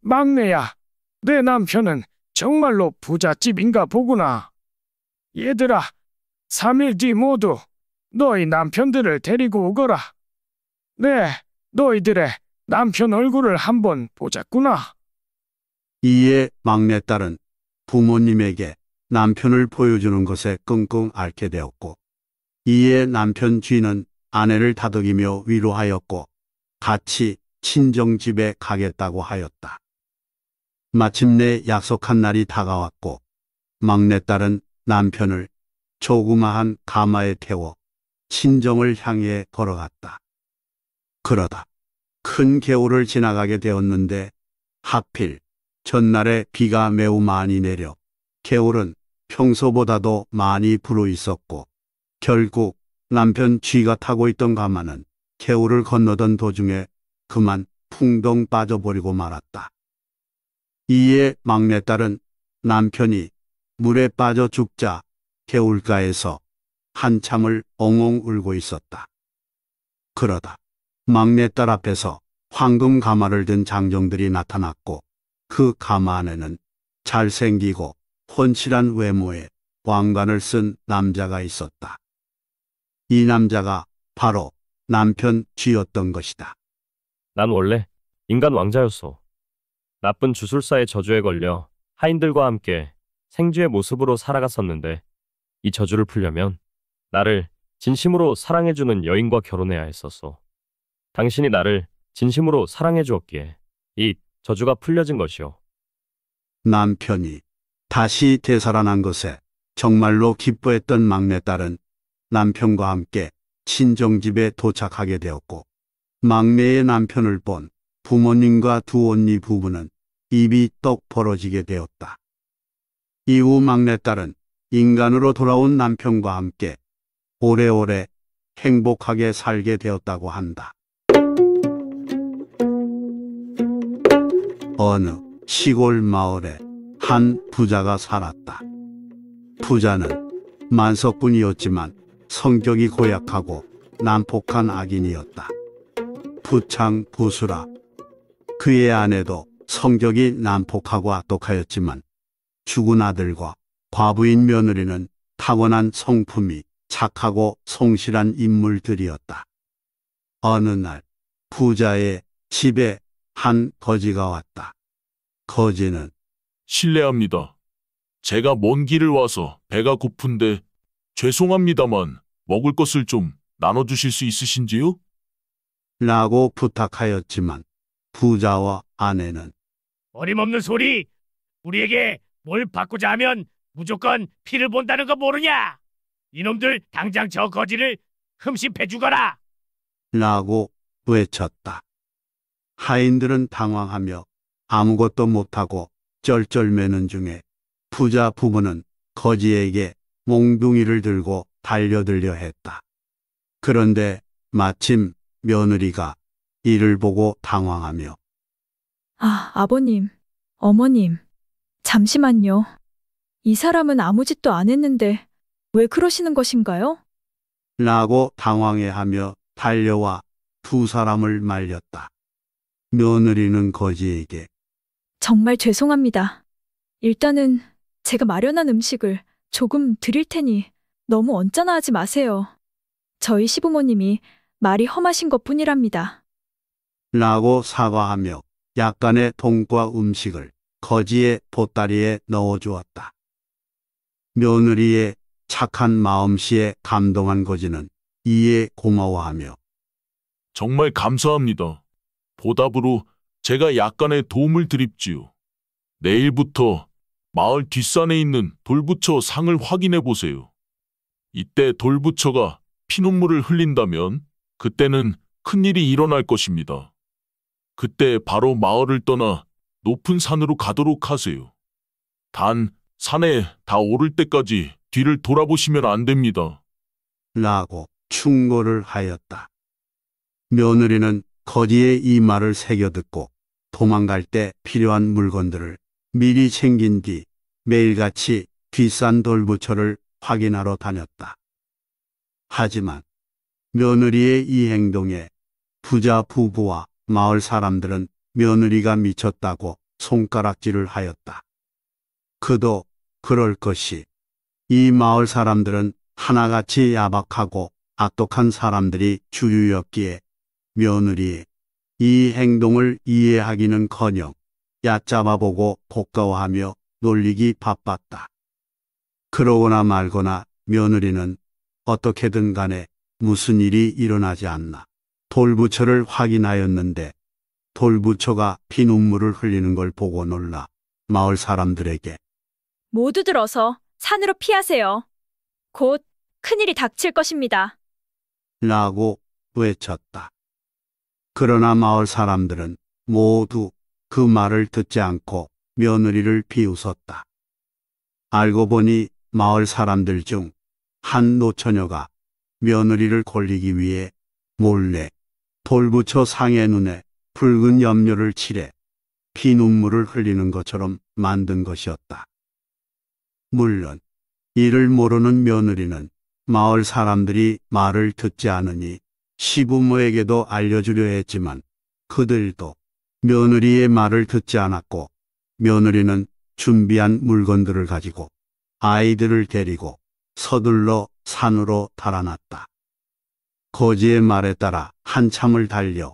막내야, 내 남편은 정말로 부잣집인가 보구나. 얘들아, 3일 뒤 모두 너희 남편들을 데리고 오거라. 네, 너희들의 남편 얼굴을 한번 보자꾸나.
이에 막내딸은 부모님에게 남편을 보여주는 것에 끙끙 앓게 되었고 이에 남편 쥐는 아내를 다독이며 위로하였고 같이 친정집에 가겠다고 하였다. 마침내 약속한 날이 다가왔고 막내딸은 남편을 조그마한 가마에 태워 친정을 향해 걸어갔다. 그러다 큰 개울을 지나가게 되었는데 하필 전날에 비가 매우 많이 내려 개울은 평소보다도 많이 불어 있었고 결국 남편 쥐가 타고 있던 가마는 개울을 건너던 도중에 그만 풍덩 빠져버리고 말았다. 이에 막내딸은 남편이 물에 빠져 죽자 개울가에서 한참을 엉엉 울고 있었다. 그러다 막내딸 앞에서 황금 가마를 든 장정들이 나타났고 그 가마 안에는 잘생기고 훤칠한 외모에 왕관을 쓴 남자가 있었다. 이 남자가 바로 남편 쥐였던 것이다. 난 원래 인간
왕자였어. 나쁜 주술사의 저주에 걸려 하인들과 함께 생쥐의 모습으로 살아갔었는데 이 저주를 풀려면 나를 진심으로 사랑해주는 여인과 결혼해야 했었소. 당신이 나를 진심으로 사랑해 주었기에 이 저주가 풀려진 것이오.
남편이 다시 되살아난 것에 정말로 기뻐했던 막내딸은 남편과 함께 친정집에 도착하게 되었고 막내의 남편을 본 부모님과 두 언니 부부는 입이 떡 벌어지게 되었다. 이후 막내딸은 인간으로 돌아온 남편과 함께 오래오래 행복하게 살게 되었다고 한다. 어느 시골 마을에 한 부자가 살았다. 부자는 만석군이었지만 성격이 고약하고 난폭한 악인이었다. 부창 부수라. 그의 아내도 성격이 난폭하고 악독하였지만 죽은 아들과 과부인 며느리는 타고난 성품이 착하고 성실한 인물들이었다. 어느 날 부자의 집에 한
거지가 왔다. 거지는 실례합니다. 제가 먼 길을 와서 배가 고픈데 죄송합니다만 먹을 것을 좀 나눠주실 수 있으신지요? 라고 부탁하였지만 부자와
아내는
어림없는 소리! 우리에게 뭘 받고자 하면 무조건 피를 본다는 거 모르냐! 이놈들 당장 저 거지를 흠집해 주거라!
라고 외쳤다. 하인들은 당황하며 아무것도 못하고 쩔쩔매는 중에 부자 부부는 거지에게 몽둥이를 들고 달려들려 했다. 그런데 마침 며느리가 이를 보고 당황하며
아, 아버님, 어머님, 잠시만요. 이 사람은 아무 짓도 안 했는데 왜 그러시는 것인가요?
라고 당황해하며 달려와 두 사람을 말렸다. 며느리는 거지에게
정말 죄송합니다. 일단은 제가 마련한 음식을 조금 드릴 테니 너무 언짢아하지 마세요. 저희 시부모님이 말이 험하신 것 뿐이랍니다.
라고 사과하며 약간의 돈과 음식을 거지의 보따리에 넣어주었다. 며느리의 착한 마음씨에 감동한 거지는 이에
고마워하며 정말 감사합니다. 보답으로 제가 약간의 도움을 드립지요. 내일부터 마을 뒷산에 있는 돌부처 상을 확인해 보세요. 이때 돌부처가 피눈물을 흘린다면 그때는 큰일이 일어날 것입니다. 그때 바로 마을을 떠나 높은 산으로 가도록 하세요. 단 산에 다 오를 때까지 뒤를 돌아보시면 안 됩니다. 라고 충고를
하였다. 며느리는 거지의 이 말을 새겨 듣고 도망갈 때 필요한 물건들을 미리 챙긴 뒤 매일같이 비싼 돌부처를 확인하러 다녔다. 하지만 며느리의 이 행동에 부자 부부와 마을 사람들은 며느리가 미쳤다고 손가락질을 하였다. 그도 그럴 것이 이 마을 사람들은 하나같이 야박하고 악독한 사람들이 주류였기에 며느리의 이 행동을 이해하기는커녕 얕잡아보고 복가워하며 놀리기 바빴다. 그러거나 말거나 며느리는 어떻게든 간에 무슨 일이 일어나지 않나 돌부처를 확인하였는데 돌부처가 피눈물을 흘리는 걸 보고 놀라 마을 사람들에게
모두 들어서 산으로 피하세요. 곧 큰일이 닥칠 것입니다.
라고 외쳤다. 그러나 마을 사람들은 모두 그 말을 듣지 않고 며느리를 비웃었다. 알고 보니 마을 사람들 중 한 노처녀가 며느리를 걸리기 위해 몰래 돌부처 상의 눈에 붉은 염료를 칠해 피눈물을 흘리는 것처럼 만든 것이었다. 물론 이를 모르는 며느리는 마을 사람들이 말을 듣지 않으니 시부모에게도 알려주려 했지만 그들도 며느리의 말을 듣지 않았고 며느리는 준비한 물건들을 가지고 아이들을 데리고 서둘러 산으로 달아났다. 거지의 말에 따라 한참을 달려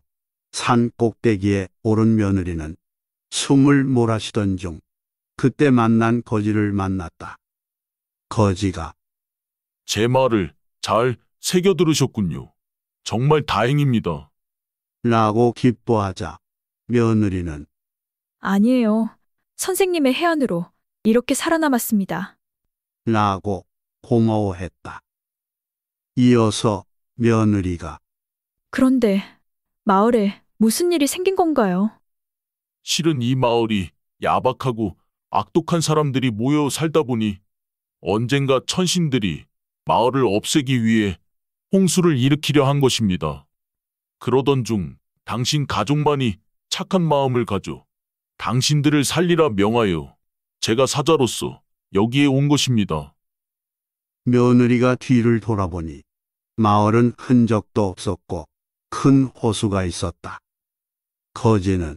산 꼭대기에 오른 며느리는 숨을 몰아쉬던 중 그때 만난 거지를 만났다. 거지가
제 말을 잘 새겨 들으셨군요. 정말 다행입니다.
라고 기뻐하자 며느리는
아니에요. 선생님의 해안으로 이렇게 살아남았습니다.
라고 고마워했다. 이어서
며느리가
그런데 마을에 무슨 일이 생긴 건가요?
실은 이 마을이 야박하고 악독한 사람들이 모여 살다 보니 언젠가 천신들이 마을을 없애기 위해 홍수를 일으키려 한 것입니다. 그러던 중 당신 가족만이 착한 마음을 가져 당신들을 살리라 명하여 제가 사자로서 여기에 온 것입니다.
며느리가 뒤를 돌아보니 마을은
흔적도 없었고 큰 호수가 있었다. 거지는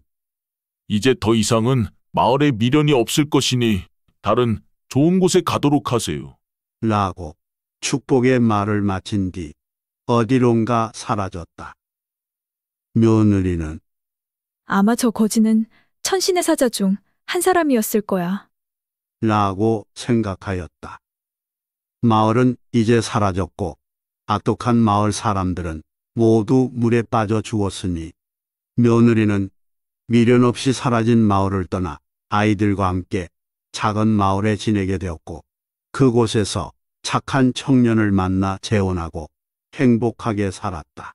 이제 더 이상은 마을에 미련이 없을 것이니 다른 좋은 곳에 가도록 하세요. 라고 축복의 말을 마친 뒤 어디론가
사라졌다. 며느리는
아마 저 거지는 천신의 사자 중 한 사람이었을 거야.
라고 생각하였다. 마을은 이제 사라졌고 악독한 마을 사람들은 모두 물에 빠져 죽었으니 며느리는 미련 없이 사라진 마을을 떠나 아이들과 함께 작은 마을에 지내게 되었고 그곳에서 착한 청년을 만나 재혼하고 행복하게 살았다.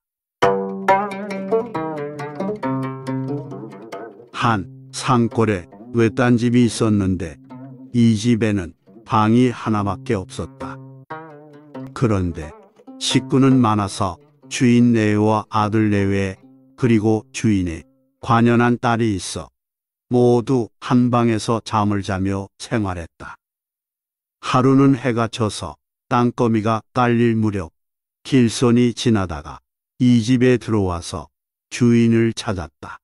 한 산골에 외딴 집이 있었는데 이 집에는 방이 하나밖에 없었다. 그런데 식구는 많아서 주인 내외와 아들 내외 그리고 주인의 관연한 딸이 있어 모두 한 방에서 잠을 자며 생활했다. 하루는 해가 져서 땅거미가 딸릴 무렵 길손이 지나다가 이 집에 들어와서 주인을 찾았다.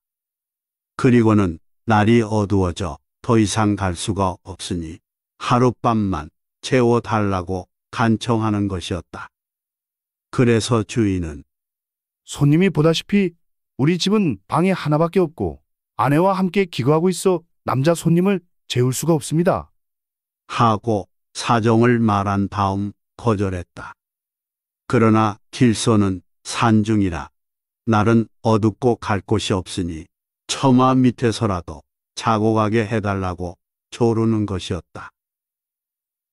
그리고는 날이 어두워져 더 이상 갈 수가 없으니 하룻밤만 재워달라고 간청하는 것이었다. 그래서 주인은
손님이 보다시피 우리 집은 방이 하나밖에 없고 아내와 함께 기거하고 있어 남자 손님을 재울 수가 없습니다. 하고
사정을 말한 다음 거절했다. 그러나 길소는 산중이라 날은 어둡고 갈 곳이 없으니 처마 밑에서라도 자고 가게 해달라고 조르는 것이었다.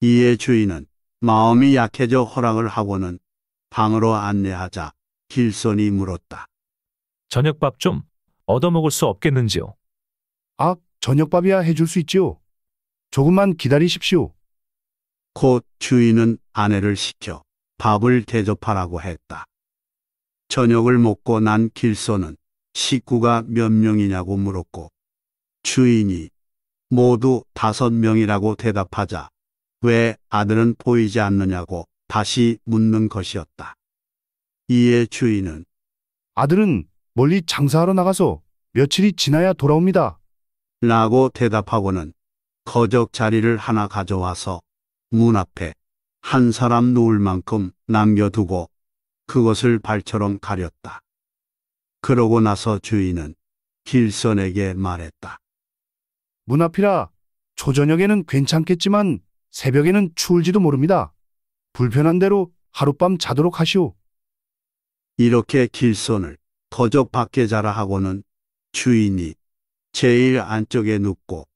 이에 주인은 마음이 약해져 허락을 하고는 방으로 안내하자
길손이 물었다. 저녁밥 좀 얻어먹을 수 없겠는지요. 아, 저녁밥이야 해줄 수 있지요. 조금만 기다리십시오.
곧 주인은 아내를 시켜 밥을 대접하라고 했다. 저녁을 먹고 난 길소는 식구가 몇 명이냐고 물었고 주인이 모두 다섯 명이라고 대답하자 왜 아들은 보이지 않느냐고 다시 묻는 것이었다. 이에 주인은 아들은 멀리 장사하러 나가서 며칠이 지나야 돌아옵니다. 라고 대답하고는 거적 자리를 하나 가져와서 문 앞에 한 사람 누울 만큼 남겨두고 그것을 발처럼 가렸다. 그러고 나서 주인은 길선에게
말했다. 문 앞이라 초저녁에는 괜찮겠지만 새벽에는 추울지도 모릅니다. 불편한 대로 하룻밤 자도록 하시오.
이렇게 길선을 거적 밖에 자라 하고는 주인이 제일 안쪽에 눕고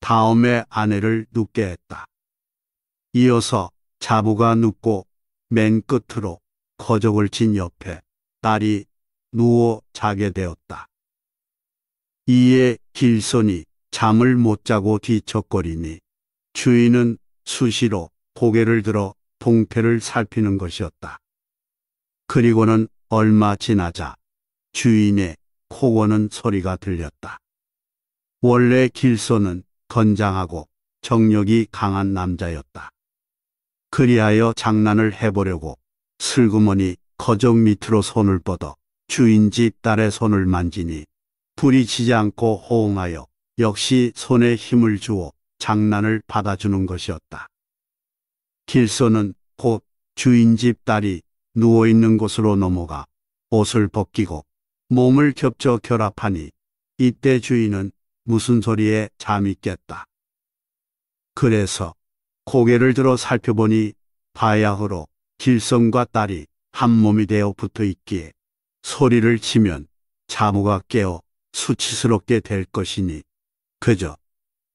다음에 아내를 눕게 했다. 이어서 자부가 눕고 맨 끝으로 거적을 친 옆에 딸이 누워 자게 되었다. 이에 길손이 잠을 못 자고 뒤척거리니 주인은 수시로 고개를 들어 동태를 살피는 것이었다. 그리고는 얼마 지나자 주인의 코고는 소리가 들렸다. 원래 길소는 건장하고 정력이 강한 남자였다. 그리하여 장난을 해보려고 슬그머니 거정 밑으로 손을 뻗어 주인집 딸의 손을 만지니 불이 지지 않고 호응하여 역시 손에 힘을 주어 장난을 받아주는 것이었다. 길소는 곧 주인집 딸이 누워있는 곳으로 넘어가 옷을 벗기고 몸을 겹쳐 결합하니 이때 주인은 무슨 소리에 잠이 깼다. 그래서 고개를 들어 살펴보니 바야흐로 길성과 딸이 한 몸이 되어 붙어 있기에 소리를 치면 자모가 깨어 수치스럽게 될 것이니 그저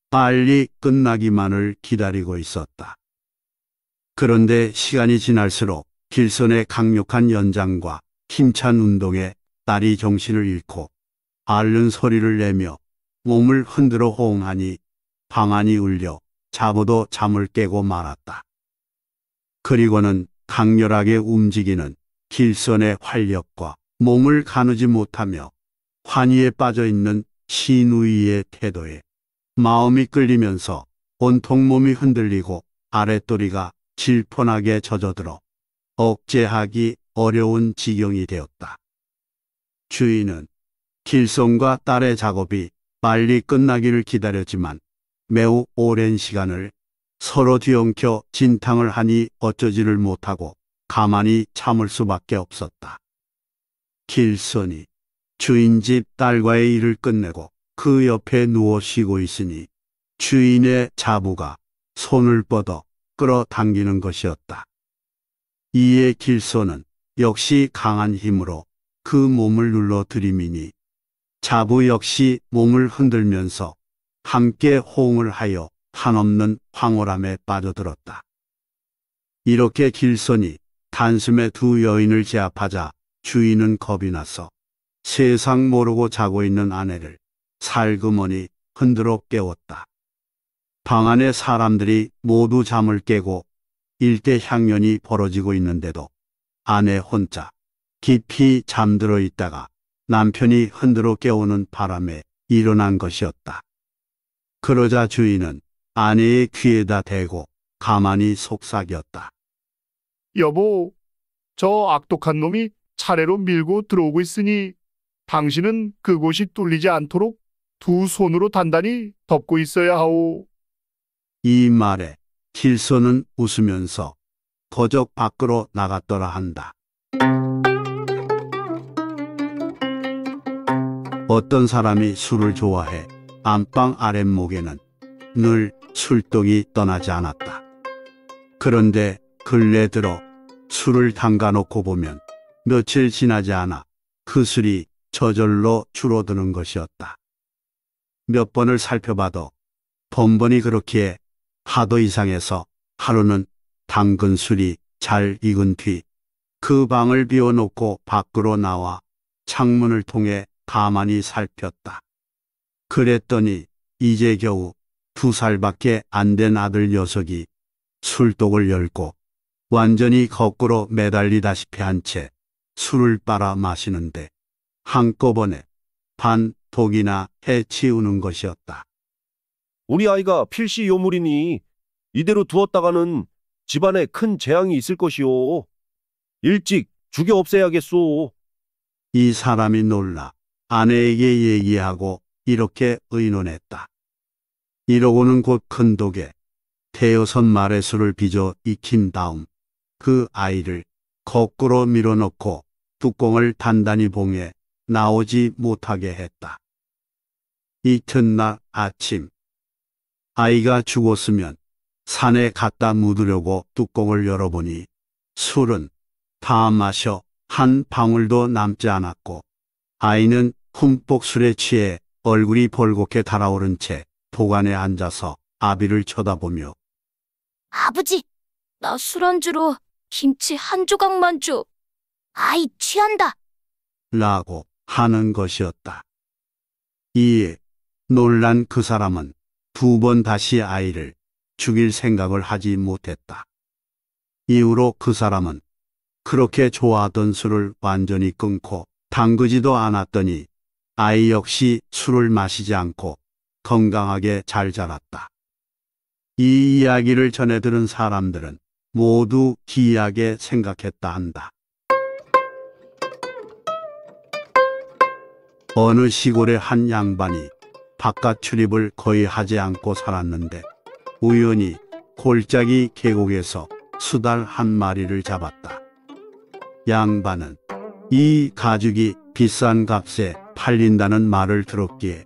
빨리 끝나기만을 기다리고 있었다. 그런데 시간이 지날수록 길선의 강력한 연장과 힘찬 운동에 딸이 정신을 잃고 앓는 소리를 내며 몸을 흔들어 호응하니 방안이 울려 자어도 잠을 깨고 말았다. 그리고는 강렬하게 움직이는 길선의 활력과 몸을 가누지 못하며 환희에 빠져 있는 시누이의 태도에 마음이 끌리면서 온통 몸이 흔들리고 아랫도리가 질펀하게 젖어들어 억제하기 어려운 지경이 되었다. 주인은 길손과 딸의 작업이 빨리 끝나기를 기다렸지만 매우 오랜 시간을 서로 뒤엉켜 진탕을 하니 어쩌지를 못하고 가만히 참을 수밖에 없었다. 길손이 주인 집 딸과의 일을 끝내고 그 옆에 누워 쉬고 있으니 주인의 자부가 손을 뻗어 끌어당기는 것이었다. 이에 길손은 역시 강한 힘으로 그 몸을 눌러 들이미니 자부 역시 몸을 흔들면서 함께 호응을 하여 한없는 황홀함에 빠져들었다. 이렇게 길선이 단숨에 두 여인을 제압하자 주인은 겁이 나서 세상 모르고 자고 있는 아내를 살그머니 흔들어 깨웠다. 방안에 사람들이 모두 잠을 깨고 일대 향연이 벌어지고 있는데도 아내 혼자 깊이 잠들어 있다가 남편이 흔들어 깨우는 바람에 일어난 것이었다. 그러자 주인은 아내의 귀에다 대고 가만히 속삭였다.
여보, 저 악독한 놈이 차례로 밀고 들어오고 있으니 당신은 그곳이 뚫리지 않도록 두 손으로 단단히 덮고 있어야 하오.
이 말에 길선은 웃으면서 거적 밖으로 나갔더라 한다. 어떤 사람이 술을 좋아해 안방 아랫목에는 늘술똥이 떠나지 않았다. 그런데 근래 들어 술을 담가놓고 보면 며칠 지나지 않아 그 술이 저절로 줄어드는 것이었다. 몇 번을 살펴봐도 번번이 그렇기에 하도 이상해서 하루는 당근 술이 잘 익은 뒤 그 방을 비워놓고 밖으로 나와 창문을 통해 가만히 살폈다. 그랬더니 이제 겨우 두 살밖에 안 된 아들 녀석이 술독을 열고 완전히 거꾸로 매달리다시피 한 채 술을 빨아 마시는데 한꺼번에 반 독이나 해치우는 것이었다.
우리 아이가 필시 요물이니 이대로 두었다가는 집안에 큰 재앙이 있을 것이오. 일찍 죽여 없애야겠소.
이 사람이 놀라 아내에게 얘기하고 이렇게 의논했다. 이러고는 곧 큰 독에 태여선 마레수를 빚어 익힌 다음 그 아이를 거꾸로 밀어넣고 뚜껑을 단단히 봉해 나오지 못하게 했다. 이튿날 아침 아이가 죽었으면 산에 갖다 묻으려고 뚜껑을 열어보니 술은 다 마셔 한 방울도 남지 않았고 아이는 흠뻑 술에 취해 얼굴이 벌겋게 달아오른 채 도관에 앉아서 아비를 쳐다보며
아버지,
나 술안주로 김치 한 조각만 줘. 아이, 취한다.
라고 하는 것이었다. 이에 놀란 그 사람은 두 번 다시 아이를 죽일 생각을 하지 못했다. 이후로 그 사람은 그렇게 좋아하던 술을 완전히 끊고 담그지도 않았더니 아이 역시 술을 마시지 않고 건강하게 잘 자랐다. 이 이야기를 전해 들은 사람들은 모두 기이하게 생각했다 한다. 어느 시골의 한 양반이 바깥 출입을 거의 하지 않고 살았는데 우연히 골짜기 계곡에서 수달 한 마리를 잡았다. 양반은 이 가죽이 비싼 값에 팔린다는 말을 들었기에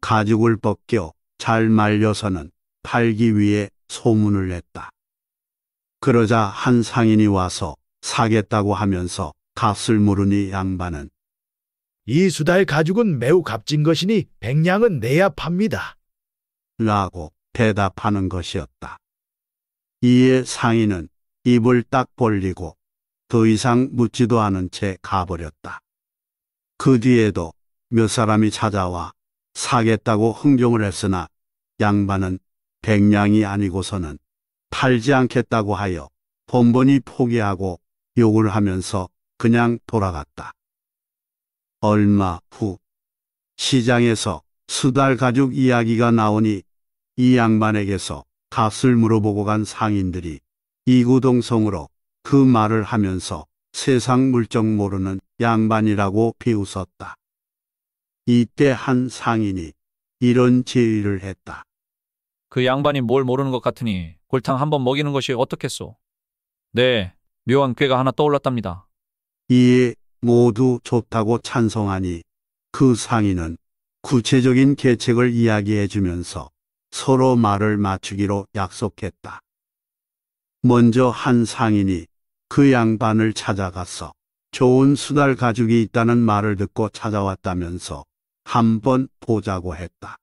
가죽을 벗겨 잘 말려서는 팔기 위해 소문을 냈다. 그러자 한 상인이 와서 사겠다고 하면서 값을 물으니 양반은 이 수달 가죽은 매우 값진 것이니 백냥은 내야
팝니다.
라고 대답하는 것이었다. 이에 상인은 입을 딱 벌리고 더 이상 묻지도 않은 채 가버렸다. 그 뒤에도 몇 사람이 찾아와 사겠다고 흥정을 했으나 양반은 백냥이 아니고서는 팔지 않겠다고 하여 번번이 포기하고 욕을 하면서 그냥 돌아갔다. 얼마 후 시장에서 수달 가죽 이야기가 나오니 이 양반에게서 값을 물어보고 간 상인들이 이구동성으로 그 말을 하면서 세상 물정 모르는 양반이라고 비웃었다. 이때 한 상인이 이런 제의를 했다.
그 양반이 뭘 모르는 것 같으니 골탕 한번 먹이는 것이 어떻겠소? 네, 묘한 꾀가 하나 떠올랐답니다.
이에 모두 좋다고 찬성하니 그 상인은 구체적인 계책을 이야기해주면서 서로 말을 맞추기로 약속했다. 먼저 한 상인이 그 양반을 찾아갔어 좋은 수달 가죽이 있다는 말을 듣고 찾아왔다면서 한번 보자고 했다.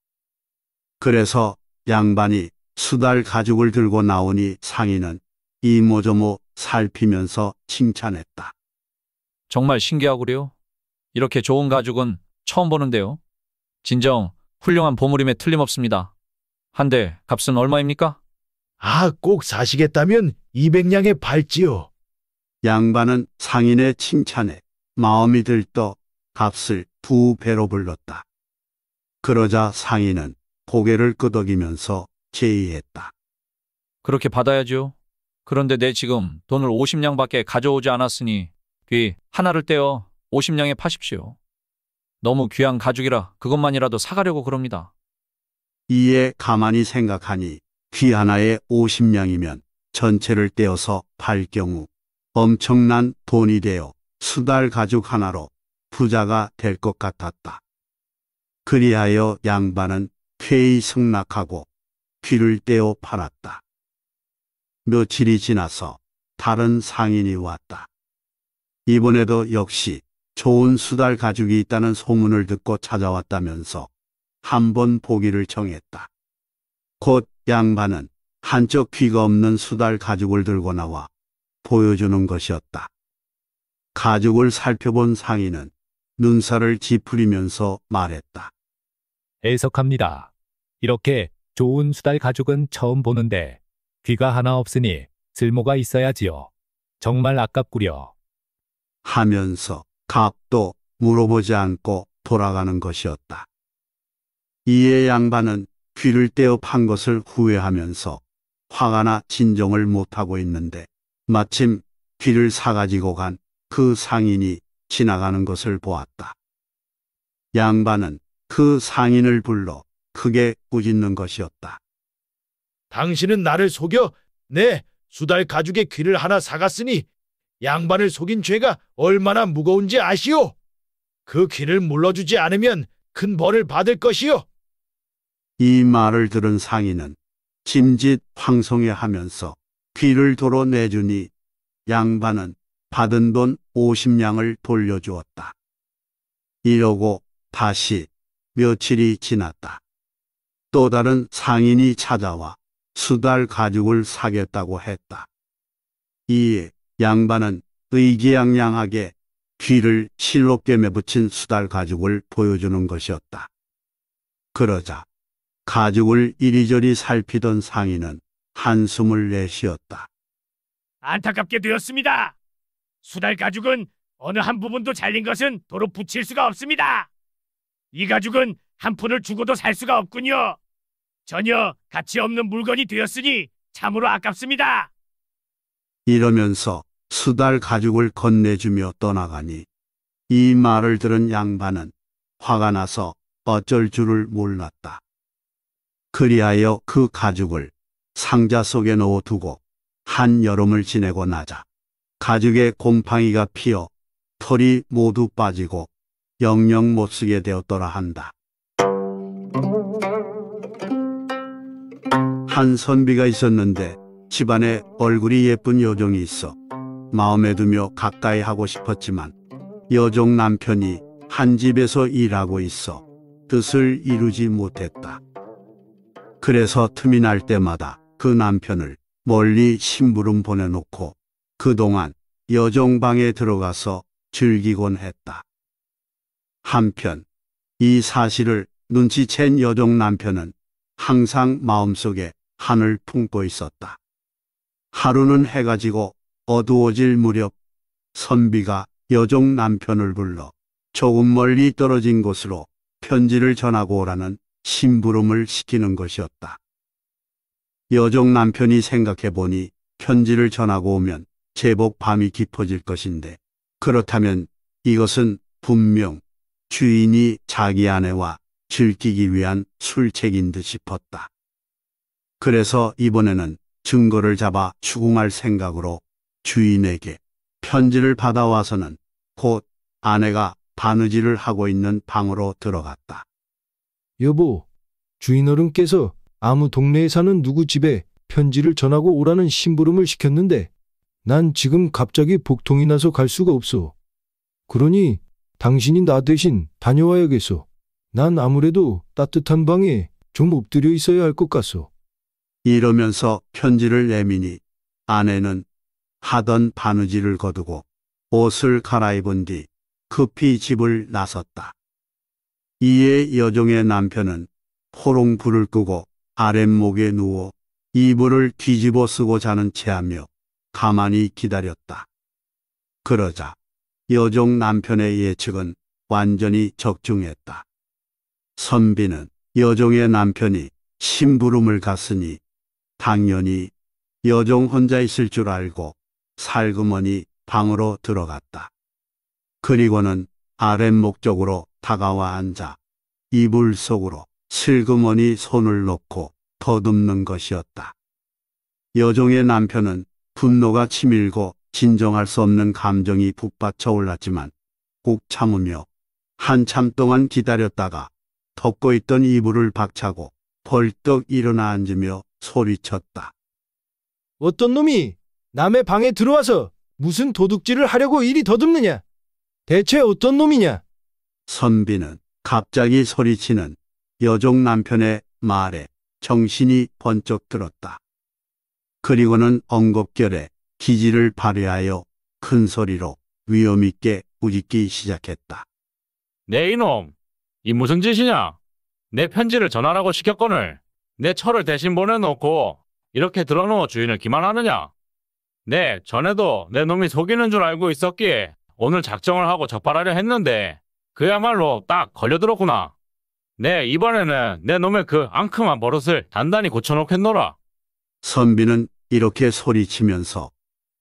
그래서 양반이 수달 가죽을 들고 나오니 상인은 이모저모 살피면서 칭찬했다. 정말 신기하구려.
이렇게 좋은 가죽은 처음 보는데요. 진정 훌륭한 보물임에
틀림없습니다. 한데 값은 얼마입니까? 아, 꼭 사시겠다면
200냥에 팔지요.
양반은 상인의 칭찬에 마음이 들떠 값을 두 배로 불렀다. 그러자 상인은 고개를 끄덕이면서 제의했다.
그렇게 받아야죠. 그런데 내 지금 돈을 50냥밖에 가져오지 않았으니 귀 하나를 떼어 50냥에 파십시오. 너무 귀한 가죽이라 그것만이라도 사가려고 그럽니다.
이에 가만히 생각하니 귀 하나에 50냥이면 전체를 떼어서 팔 경우 엄청난 돈이 되어 수달 가죽 하나로 부자가 될 것 같았다. 그리하여 양반은 쾌히 승낙하고 귀를 떼어 팔았다. 며칠이 지나서 다른 상인이 왔다. 이번에도 역시 좋은 수달 가죽이 있다는 소문을 듣고 찾아왔다면서 한 번 보기를 정했다. 곧 양반은 한쪽 귀가 없는 수달 가죽을 들고 나와 보여주는 것이었다. 가죽을 살펴본 상인은 눈살을 찌푸리면서 말했다.
애석합니다.
이렇게 좋은 수달 가죽은 처음 보는데 귀가 하나 없으니
쓸모가 있어야지요. 정말 아깝구려. 하면서 값도 물어보지 않고 돌아가는 것이었다. 이에 양반은 귀를 떼어 판 것을 후회하면서 화가 나 진정을 못하고 있는데 마침 귀를 사가지고 간 그 상인이 지나가는 것을 보았다. 양반은 그 상인을 불러 크게 꾸짖는 것이었다.
당신은 나를 속여 내 수달 가죽의 귀를 하나 사갔으니 양반을 속인 죄가 얼마나 무거운지 아시오. 그 귀를 물러주지 않으면 큰 벌을 받을 것이오이
말을 들은 상인은 짐짓 황송해 하면서 귀를 도로 내주니 양반은 받은 돈 50냥을 돌려주었다. 이러고 다시 며칠이 지났다. 또 다른 상인이 찾아와 수달 가죽을 사겠다고 했다. 이에 양반은 의기양양하게 귀를 실로게매 붙인 수달 가죽을 보여주는 것이었다. 그러자 가죽을 이리저리 살피던 상인은 한숨을 내쉬었다.
안타깝게 되었습니다. 수달 가죽은 어느 한 부분도 잘린 것은 도로 붙일 수가 없습니다. 이 가죽은 한 푼을 주고도 살 수가 없군요. 전혀 가치 없는 물건이 되었으니 참으로 아깝습니다.
이러면서 수달 가죽을 건네주며 떠나가니 이 말을 들은 양반은 화가 나서 어쩔 줄을 몰랐다. 그리하여 그 가죽을 상자 속에 넣어두고 한여름을 지내고 나자 가죽에 곰팡이가 피어 털이 모두 빠지고 영영 못 쓰게 되었더라 한다. 한 선비가 있었는데 집안에 얼굴이 예쁜 여종이 있어 마음에 두며 가까이 하고 싶었지만 여종 남편이 한 집에서 일하고 있어 뜻을 이루지 못했다. 그래서 틈이 날 때마다 그 남편을 멀리 심부름 보내놓고 그동안 여정방에 들어가서 즐기곤 했다. 한편 이 사실을 눈치챈 여정 남편은 항상 마음속에 한을 품고 있었다. 하루는 해가 지고 어두워질 무렵 선비가 여종 남편을 불러 조금 멀리 떨어진 곳으로 편지를 전하고 오라는 심부름을 시키는 것이었다. 여종 남편이 생각해 보니 편지를 전하고 오면 제복 밤이 깊어질 것인데 그렇다면 이것은 분명 주인이 자기 아내와 즐기기 위한 술책인 듯 싶었다. 그래서 이번에는 증거를 잡아 추궁할 생각으로 주인에게 편지를 받아와서는 곧 아내가 바느질을 하고 있는 방으로 들어갔다.
여보, 주인어른께서 아무 동네에 사는 누구 집에 편지를 전하고 오라는 심부름을 시켰는데 난 지금 갑자기 복통이 나서 갈 수가 없어. 그러니 당신이 나 대신 다녀와야겠소. 난 아무래도 따뜻한 방에 좀 엎드려 있어야 할 것 같소.
이러면서 편지를 내미니 아내는 하던 바느질을 거두고 옷을 갈아입은 뒤 급히 집을 나섰다. 이에 여종의 남편은 호롱불을 끄고 아랫목에 누워 이불을 뒤집어 쓰고 자는 체하며 가만히 기다렸다. 그러자 여종 남편의 예측은 완전히 적중했다. 선비는 여종의 남편이 심부름을 갔으니 당연히 여종 혼자 있을 줄 알고 살그머니 방으로 들어갔다. 그리고는 아랫목 적으로 다가와 앉아 이불 속으로 슬그머니 손을 놓고 더듬는 것이었다. 여종의 남편은 분노가 치밀고 진정할 수 없는 감정이 북받쳐 올랐지만 꼭 참으며 한참 동안 기다렸다가 덮고 있던 이불을 박차고 벌떡 일어나 앉으며 소리쳤다.
어떤 놈이 남의 방에 들어와서 무슨 도둑질을 하려고 이리 더듬느냐? 대체 어떤 놈이냐?
선비는 갑자기 소리치는 여종 남편의 말에 정신이 번쩍 들었다. 그리고는 엉겁결에 기지를 발휘하여 큰 소리로 위험있게 우짓기 시작했다.
내 네, 이놈, 이 무슨 짓이냐? 내 편지를 전하라고 시켰거늘 내 철을 대신 보내놓고 이렇게 들어놓어 주인을 기만하느냐? 네, 전에도 내 놈이 속이는 줄 알고 있었기에 오늘 작정을 하고 적발하려 했는데 그야말로 딱 걸려들었구나. 네, 이번에는 내 놈의 그 앙큼한 버릇을 단단히 고쳐놓겠노라.
선비는 이렇게 소리치면서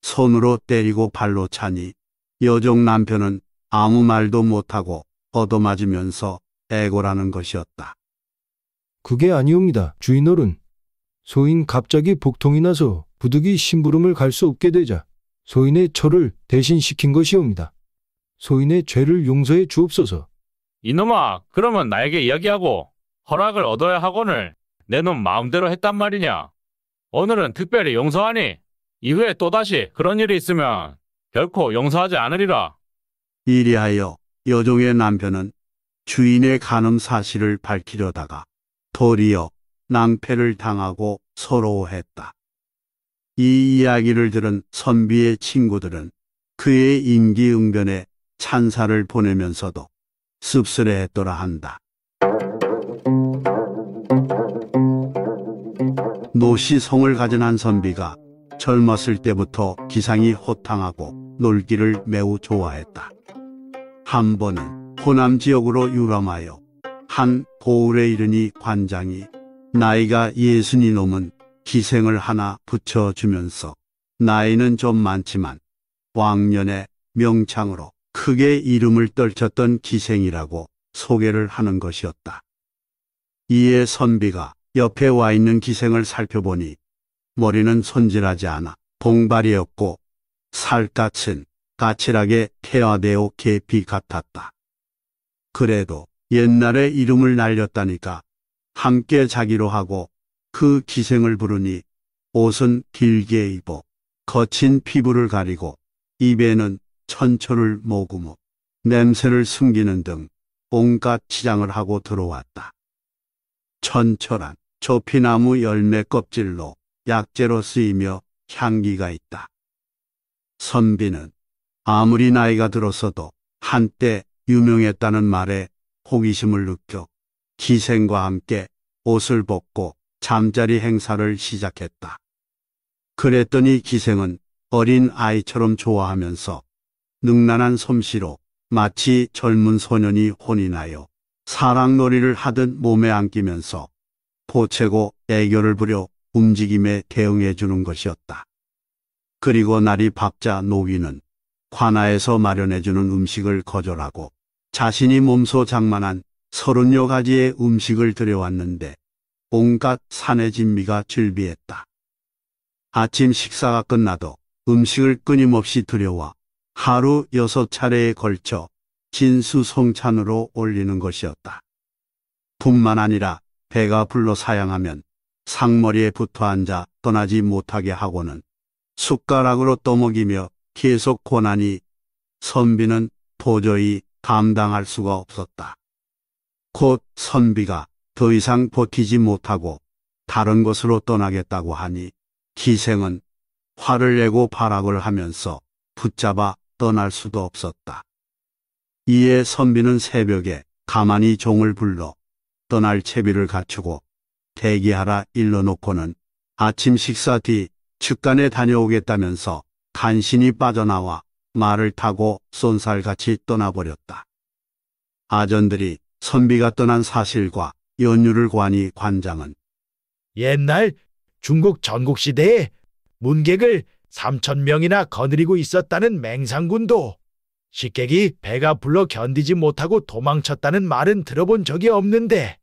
손으로 때리고 발로 차니 여종 남편은 아무 말도 못하고 얻어맞으면서 애고라는 것이었다.
그게 아니옵니다. 주인어른. 소인 갑자기 복통이 나서 부득이 심부름을 갈 수 없게 되자 소인의 처를 대신시킨 것이옵니다. 소인의 죄를 용서해 주옵소서.
이놈아, 그러면 나에게 이야기하고 허락을 얻어야 하거늘 내놈 마음대로 했단 말이냐? 오늘은 특별히 용서하니 이후에 또다시 그런 일이 있으면 결코 용서하지 않으리라.
이리하여 여종의 남편은 주인의 간음 사실을 밝히려다가 도리어 낭패를 당하고 서러워했다. 이 이야기를 들은 선비의 친구들은 그의 임기응변에 찬사를 보내면서도 씁쓸해했더라 한다. 노시성을 가진 한 선비가 젊었을 때부터 기상이 호탕하고 놀기를 매우 좋아했다. 한 번은 호남 지역으로 유람하여 한 고을에 이르니 관장이 나이가 예순이 넘은 기생을 하나 붙여주면서 나이는 좀 많지만 왕년에 명창으로 크게 이름을 떨쳤던 기생이라고 소개를 하는 것이었다. 이에 선비가 옆에 와 있는 기생을 살펴보니 머리는 손질하지 않아 봉발이었고 살갗은 까칠하게 태화되어 개피 같았다. 그래도 옛날에 이름을 날렸다니까 함께 자기로 하고 그 기생을 부르니 옷은 길게 입어 거친 피부를 가리고 입에는 천초를 모금모 냄새를 숨기는 등 온갖 치장을 하고 들어왔다. 천철한 조피나무 열매 껍질로 약재로 쓰이며 향기가 있다. 선비는 아무리 나이가 들어서도 한때 유명했다는 말에 호기심을 느껴 기생과 함께 옷을 벗고 잠자리 행사를 시작했다. 그랬더니 기생은 어린 아이처럼 좋아하면서 능란한 솜씨로 마치 젊은 소년이 혼인하여 사랑놀이를 하듯 몸에 안기면서 포체고 애교를 부려 움직임에 대응해 주는 것이었다. 그리고 날이 밥자 노위는 관아에서 마련해 주는 음식을 거절하고 자신이 몸소 장만한 서른여 가지의 음식을 들여왔는데 온갖 산의 진미가 즐비했다. 아침 식사가 끝나도 음식을 끊임없이 들여와 하루 여섯 차례에 걸쳐 진수성찬으로 올리는 것이었다. 뿐만 아니라 배가 불러 사양하면 상머리에 붙어 앉아 떠나지 못하게 하고는 숟가락으로 떠먹이며 계속 고난이 선비는 도저히 감당할 수가 없었다. 곧 선비가 더 이상 버티지 못하고 다른 곳으로 떠나겠다고 하니 기생은 화를 내고 발악을 하면서 붙잡아 떠날 수도 없었다. 이에 선비는 새벽에 가만히 종을 불러 떠날 채비를 갖추고 대기하라 일러놓고는 아침 식사 뒤 측간에 다녀오겠다면서 간신히 빠져나와 말을 타고 쏜살같이 떠나버렸다. 아전들이 선비가 떠난 사실과 연유를 관이 관장은
옛날 중국 전국시대에 문객을 3천명이나 거느리고 있었다는 맹상군도 식객이 배가 불러 견디지 못하고 도망쳤다는 말은 들어본 적이 없는데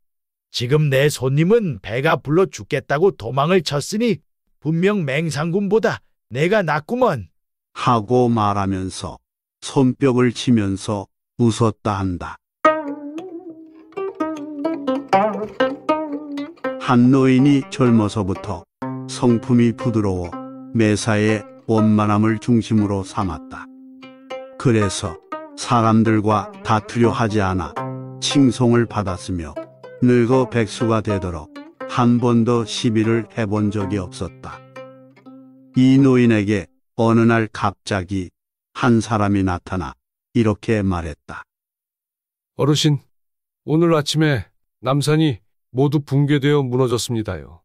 지금 내 손님은 배가 불러 죽겠다고 도망을 쳤으니 분명 맹상군보다 내가
낫구먼. 하고 말하면서 손뼉을 치면서 웃었다 한다. 한 노인이 젊어서부터 성품이 부드러워 매사에 원만함을 중심으로 삼았다. 그래서 사람들과 다투려 하지 않아 칭송을 받았으며 늙어 백수가 되도록 한 번도 시비를 해본 적이 없었다. 이 노인에게 어느 날 갑자기 한 사람이 나타나 이렇게 말했다.
어르신, 오늘 아침에 남산이 모두 붕괴되어 무너졌습니다요.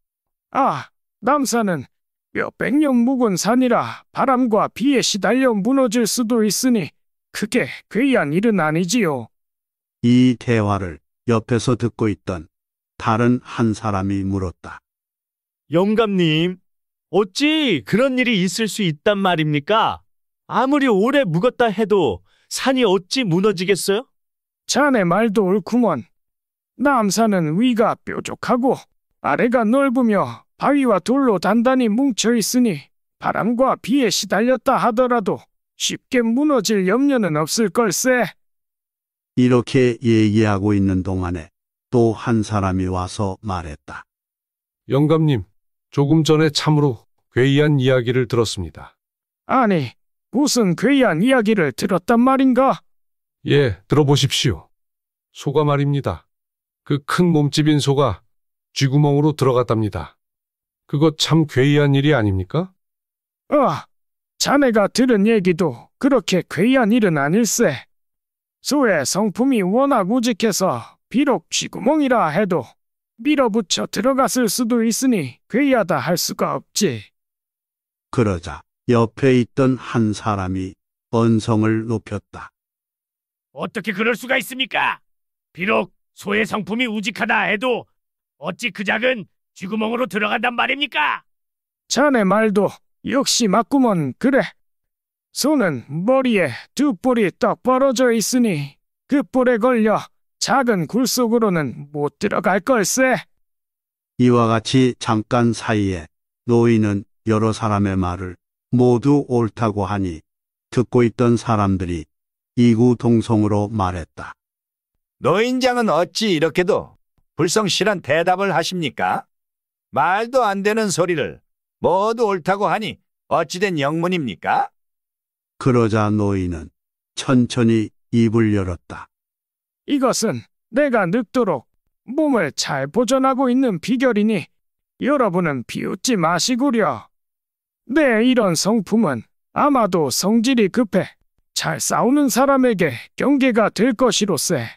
아, 남산은 몇 백 년 묵은 산이라 바람과 비에 시달려 무너질 수도 있으니 크게 괴이한 일은 아니지요.
이 대화를 옆에서 듣고 있던 다른 한 사람이 물었다. 영감님, 어찌 그런 일이 있을 수
있단 말입니까? 아무리 오래 묵었다 해도 산이 어찌 무너지겠어요?
자네 말도 옳구먼. 남산은 위가 뾰족하고 아래가 넓으며 바위와 돌로 단단히 뭉쳐 있으니 바람과 비에 시달렸다 하더라도 쉽게 무너질 염려는 없을 걸세.
이렇게 얘기하고 있는 동안에 또 한 사람이 와서 말했다. 영감님, 조금 전에 참으로 괴이한 이야기를 들었습니다.
아니, 무슨 괴이한 이야기를 들었단 말인가?
예, 들어보십시오. 소가 말입니다. 그 큰 몸집인 소가 쥐구멍으로 들어갔답니다. 그거 참 괴이한 일이 아닙니까?
아, 자네가 들은 얘기도 그렇게 괴이한 일은 아닐세. 소의 성품이 워낙 우직해서 비록 쥐구멍이라 해도 밀어붙여 들어갔을 수도 있으니 괴이하다 할 수가 없지.
그러자 옆에 있던 한 사람이 언성을 높였다.
어떻게 그럴 수가 있습니까? 비록 소의 성품이 우직하다 해도 어찌 그 작은 쥐구멍으로 들어간단 말입니까?
자네 말도 역시 맞구먼 그래 소는 머리에 두 뿔이 떡 벌어져 있으니 그 뿔에 걸려 작은 굴 속으로는 못 들어갈 걸세.
이와 같이 잠깐 사이에 노인은 여러 사람의 말을 모두 옳다고 하니 듣고 있던 사람들이 이구동성으로
말했다. 노인장은 어찌 이렇게도 불성실한 대답을 하십니까? 말도 안 되는 소리를 모두 옳다고 하니 어찌된 영문입니까?
그러자 노인은 천천히 입을 열었다.
이것은 내가 늙도록 몸을 잘 보존하고 있는 비결이니 여러분은 비웃지 마시구려. 내 네, 이런 성품은 아마도 성질이 급해 잘 싸우는 사람에게 경계가 될 것이로세.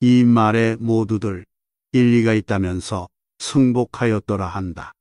이 말에 모두들 일리가 있다면서 승복하였더라 한다.